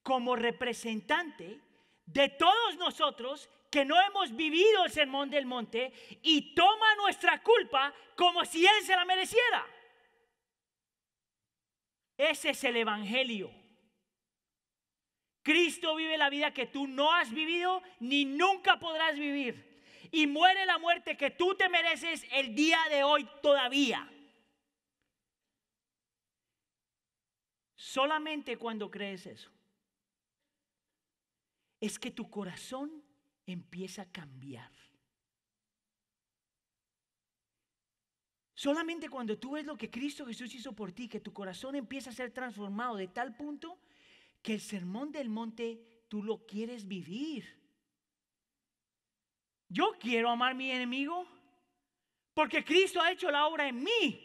como representante de todos nosotros que no hemos vivido el sermón del monte y toma nuestra culpa como si Él se la mereciera. Ese es el Evangelio. Cristo vive la vida que tú no has vivido ni nunca podrás vivir. Y muere la muerte que tú te mereces el día de hoy todavía. Solamente cuando crees eso. Es que tu corazón empieza a cambiar. Solamente cuando tú ves lo que Cristo Jesús hizo por ti, que tu corazón empieza a ser transformado de tal punto que el sermón del monte tú lo quieres vivir. Yo quiero amar a mi enemigo porque Cristo ha hecho la obra en mí.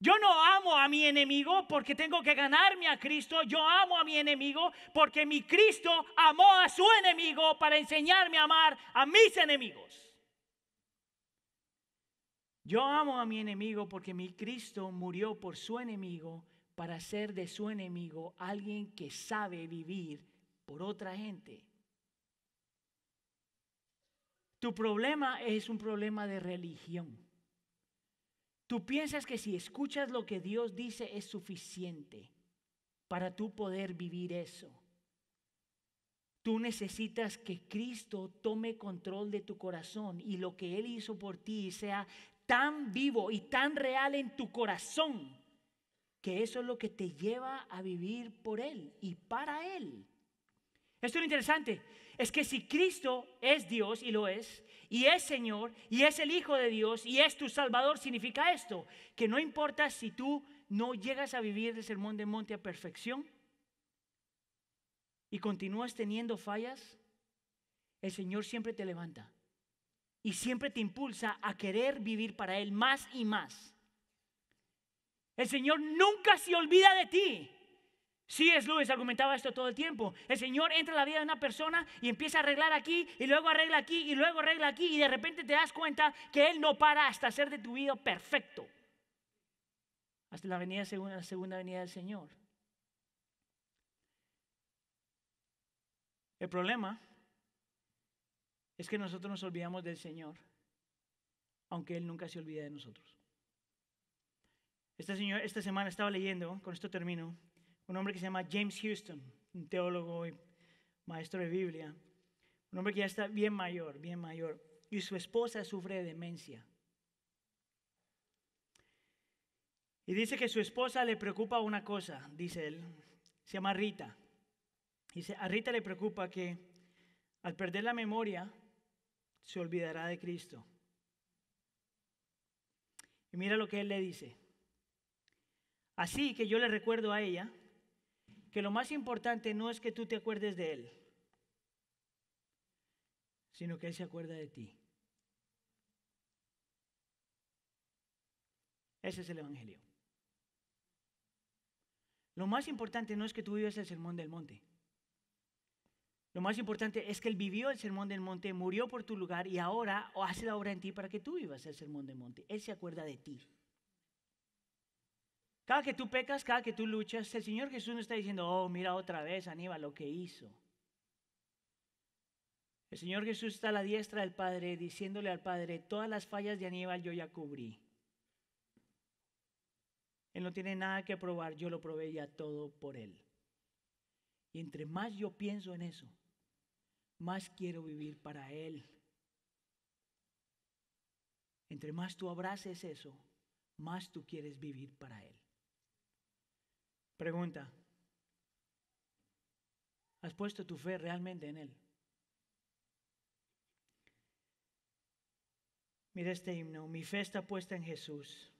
Yo no amo a mi enemigo porque tengo que ganarme a Cristo. Yo amo a mi enemigo porque mi Cristo amó a su enemigo para enseñarme a amar a mis enemigos. Yo amo a mi enemigo porque mi Cristo murió por su enemigo para hacer de su enemigo alguien que sabe vivir por otra gente. Tu problema es un problema de religión. Tú piensas que si escuchas lo que Dios dice es suficiente para tú poder vivir eso. Tú necesitas que Cristo tome control de tu corazón y lo que Él hizo por ti sea tan vivo y tan real en tu corazón que eso es lo que te lleva a vivir por Él y para Él. Esto es lo interesante, es que si Cristo es Dios y lo es, y es Señor, y es el Hijo de Dios, y es tu Salvador, significa esto, que no importa si tú no llegas a vivir el sermón de monte a perfección y continúas teniendo fallas, el Señor siempre te levanta y siempre te impulsa a querer vivir para Él más y más. El Señor nunca se olvida de ti. Sí, es Luis, argumentaba esto todo el tiempo. El Señor entra en la vida de una persona y empieza a arreglar aquí, y luego arregla aquí, y luego arregla aquí, y de repente te das cuenta que Él no para hasta hacer de tu vida perfecto. Hasta la, venida, segunda, la segunda venida del Señor. El problema es que nosotros nos olvidamos del Señor, aunque Él nunca se olvida de nosotros. Este esta semana estaba leyendo, con esto termino, un hombre que se llama James Houston, un teólogo y maestro de Biblia, un hombre que ya está bien mayor, bien mayor, y su esposa sufre de demencia. Y dice que su esposa le preocupa una cosa, dice él, se llama Rita. Dice, a Rita le preocupa que al perder la memoria se olvidará de Cristo. Y mira lo que él le dice. Así que yo le recuerdo a ella que lo más importante no es que tú te acuerdes de Él, sino que Él se acuerda de ti. Ese es el Evangelio. Lo más importante no es que tú vivas el sermón del monte. Lo más importante es que Él vivió el sermón del monte, murió por tu lugar y ahora hace la obra en ti para que tú vivas el sermón del monte. Él se acuerda de ti. Cada que tú pecas, cada que tú luchas, el Señor Jesús no está diciendo, oh, mira otra vez, Aníbal, lo que hizo. El Señor Jesús está a la diestra del Padre diciéndole al Padre, todas las fallas de Aníbal yo ya cubrí. Él no tiene nada que probar, yo lo probé ya todo por Él. Y entre más yo pienso en eso, más quiero vivir para Él. Entre más tú abraces eso, más tú quieres vivir para Él. Pregunta, ¿has puesto tu fe realmente en Él? Mira este himno, mi fe está puesta en Jesús,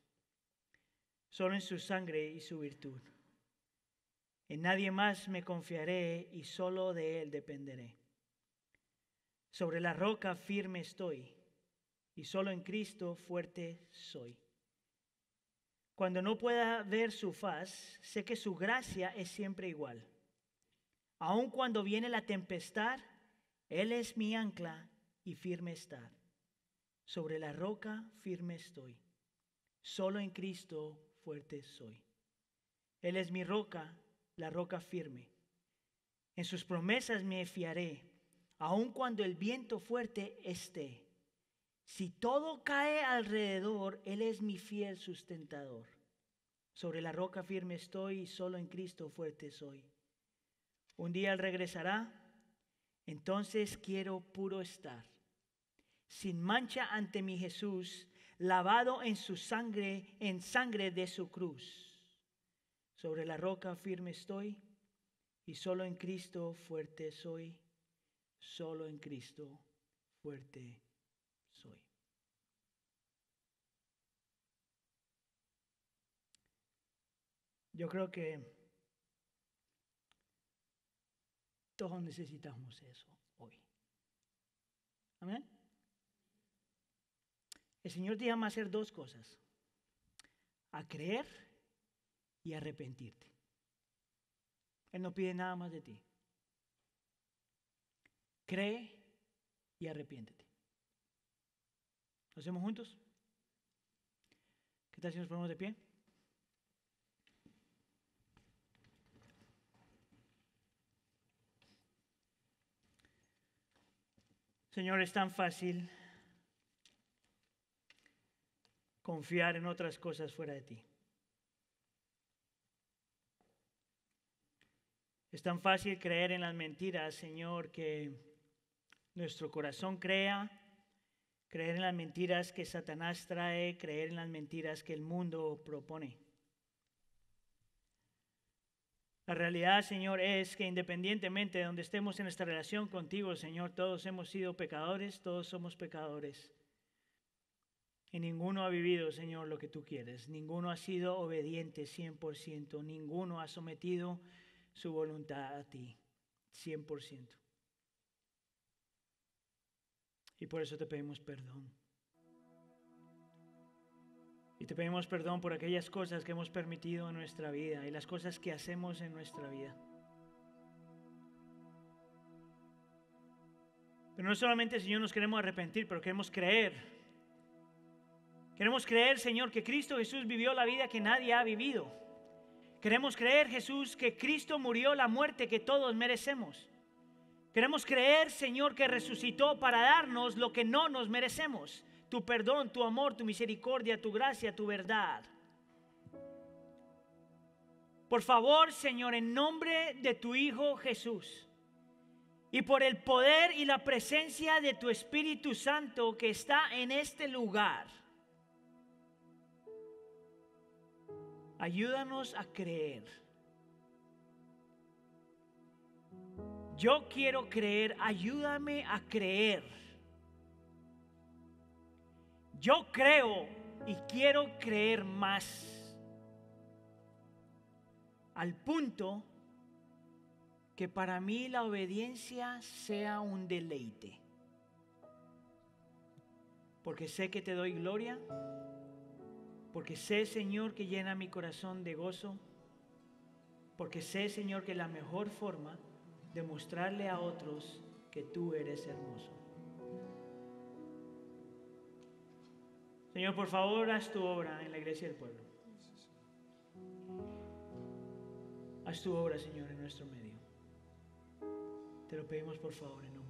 solo en su sangre y su virtud. En nadie más me confiaré y solo de Él dependeré. Sobre la roca firme estoy y solo en Cristo fuerte soy. Cuando no pueda ver su faz, sé que su gracia es siempre igual. Aun cuando viene la tempestad, Él es mi ancla y firme está. Sobre la roca firme estoy. Solo en Cristo fuerte soy. Él es mi roca, la roca firme. En sus promesas me fiaré, aun cuando el viento fuerte esté. Si todo cae alrededor, Él es mi fiel sustentador. Sobre la roca firme estoy y solo en Cristo fuerte soy. Un día Él regresará, entonces quiero puro estar, sin mancha ante mi Jesús, lavado en su sangre, en sangre de su cruz. Sobre la roca firme estoy y solo en Cristo fuerte soy, solo en Cristo fuerte Yo creo que todos necesitamos eso hoy. Amén. El Señor te llama a hacer dos cosas, a creer y arrepentirte. Él no pide nada más de ti. Cree y arrepiéntete. ¿Lo hacemos juntos? ¿Qué tal si nos ponemos de pie? Señor, es tan fácil confiar en otras cosas fuera de ti. Es tan fácil creer en las mentiras, Señor, que nuestro corazón crea, creer en las mentiras que Satanás trae, creer en las mentiras que el mundo propone. La realidad, Señor, es que independientemente de donde estemos en esta relación contigo, Señor, todos hemos sido pecadores, todos somos pecadores. Y ninguno ha vivido, Señor, lo que tú quieres. Ninguno ha sido obediente 100%. Ninguno ha sometido su voluntad a ti 100%. Y por eso te pedimos perdón. Y te pedimos perdón por aquellas cosas que hemos permitido en nuestra vida y las cosas que hacemos en nuestra vida. Pero no solamente, Señor, nos queremos arrepentir, pero queremos creer. Queremos creer, Señor, que Cristo Jesús vivió la vida que nadie ha vivido. Queremos creer, Jesús, que Cristo murió la muerte que todos merecemos. Queremos creer, Señor, que resucitó para darnos lo que no nos merecemos tu perdón, tu amor, tu misericordia, tu gracia, tu verdad. Por favor, Señor, en nombre de tu Hijo Jesús y por el poder y la presencia de tu Espíritu Santo que está en este lugar, ayúdanos a creer. Yo quiero creer, ayúdame a creer yo creo y quiero creer más. Al punto que para mí la obediencia sea un deleite. Porque sé que te doy gloria. Porque sé, Señor, que llena mi corazón de gozo. Porque sé, Señor, que la mejor forma de mostrarle a otros que tú eres hermoso. Señor, por favor, haz tu obra en la iglesia del pueblo. Haz tu obra, Señor, en nuestro medio. Te lo pedimos, por favor, en nombre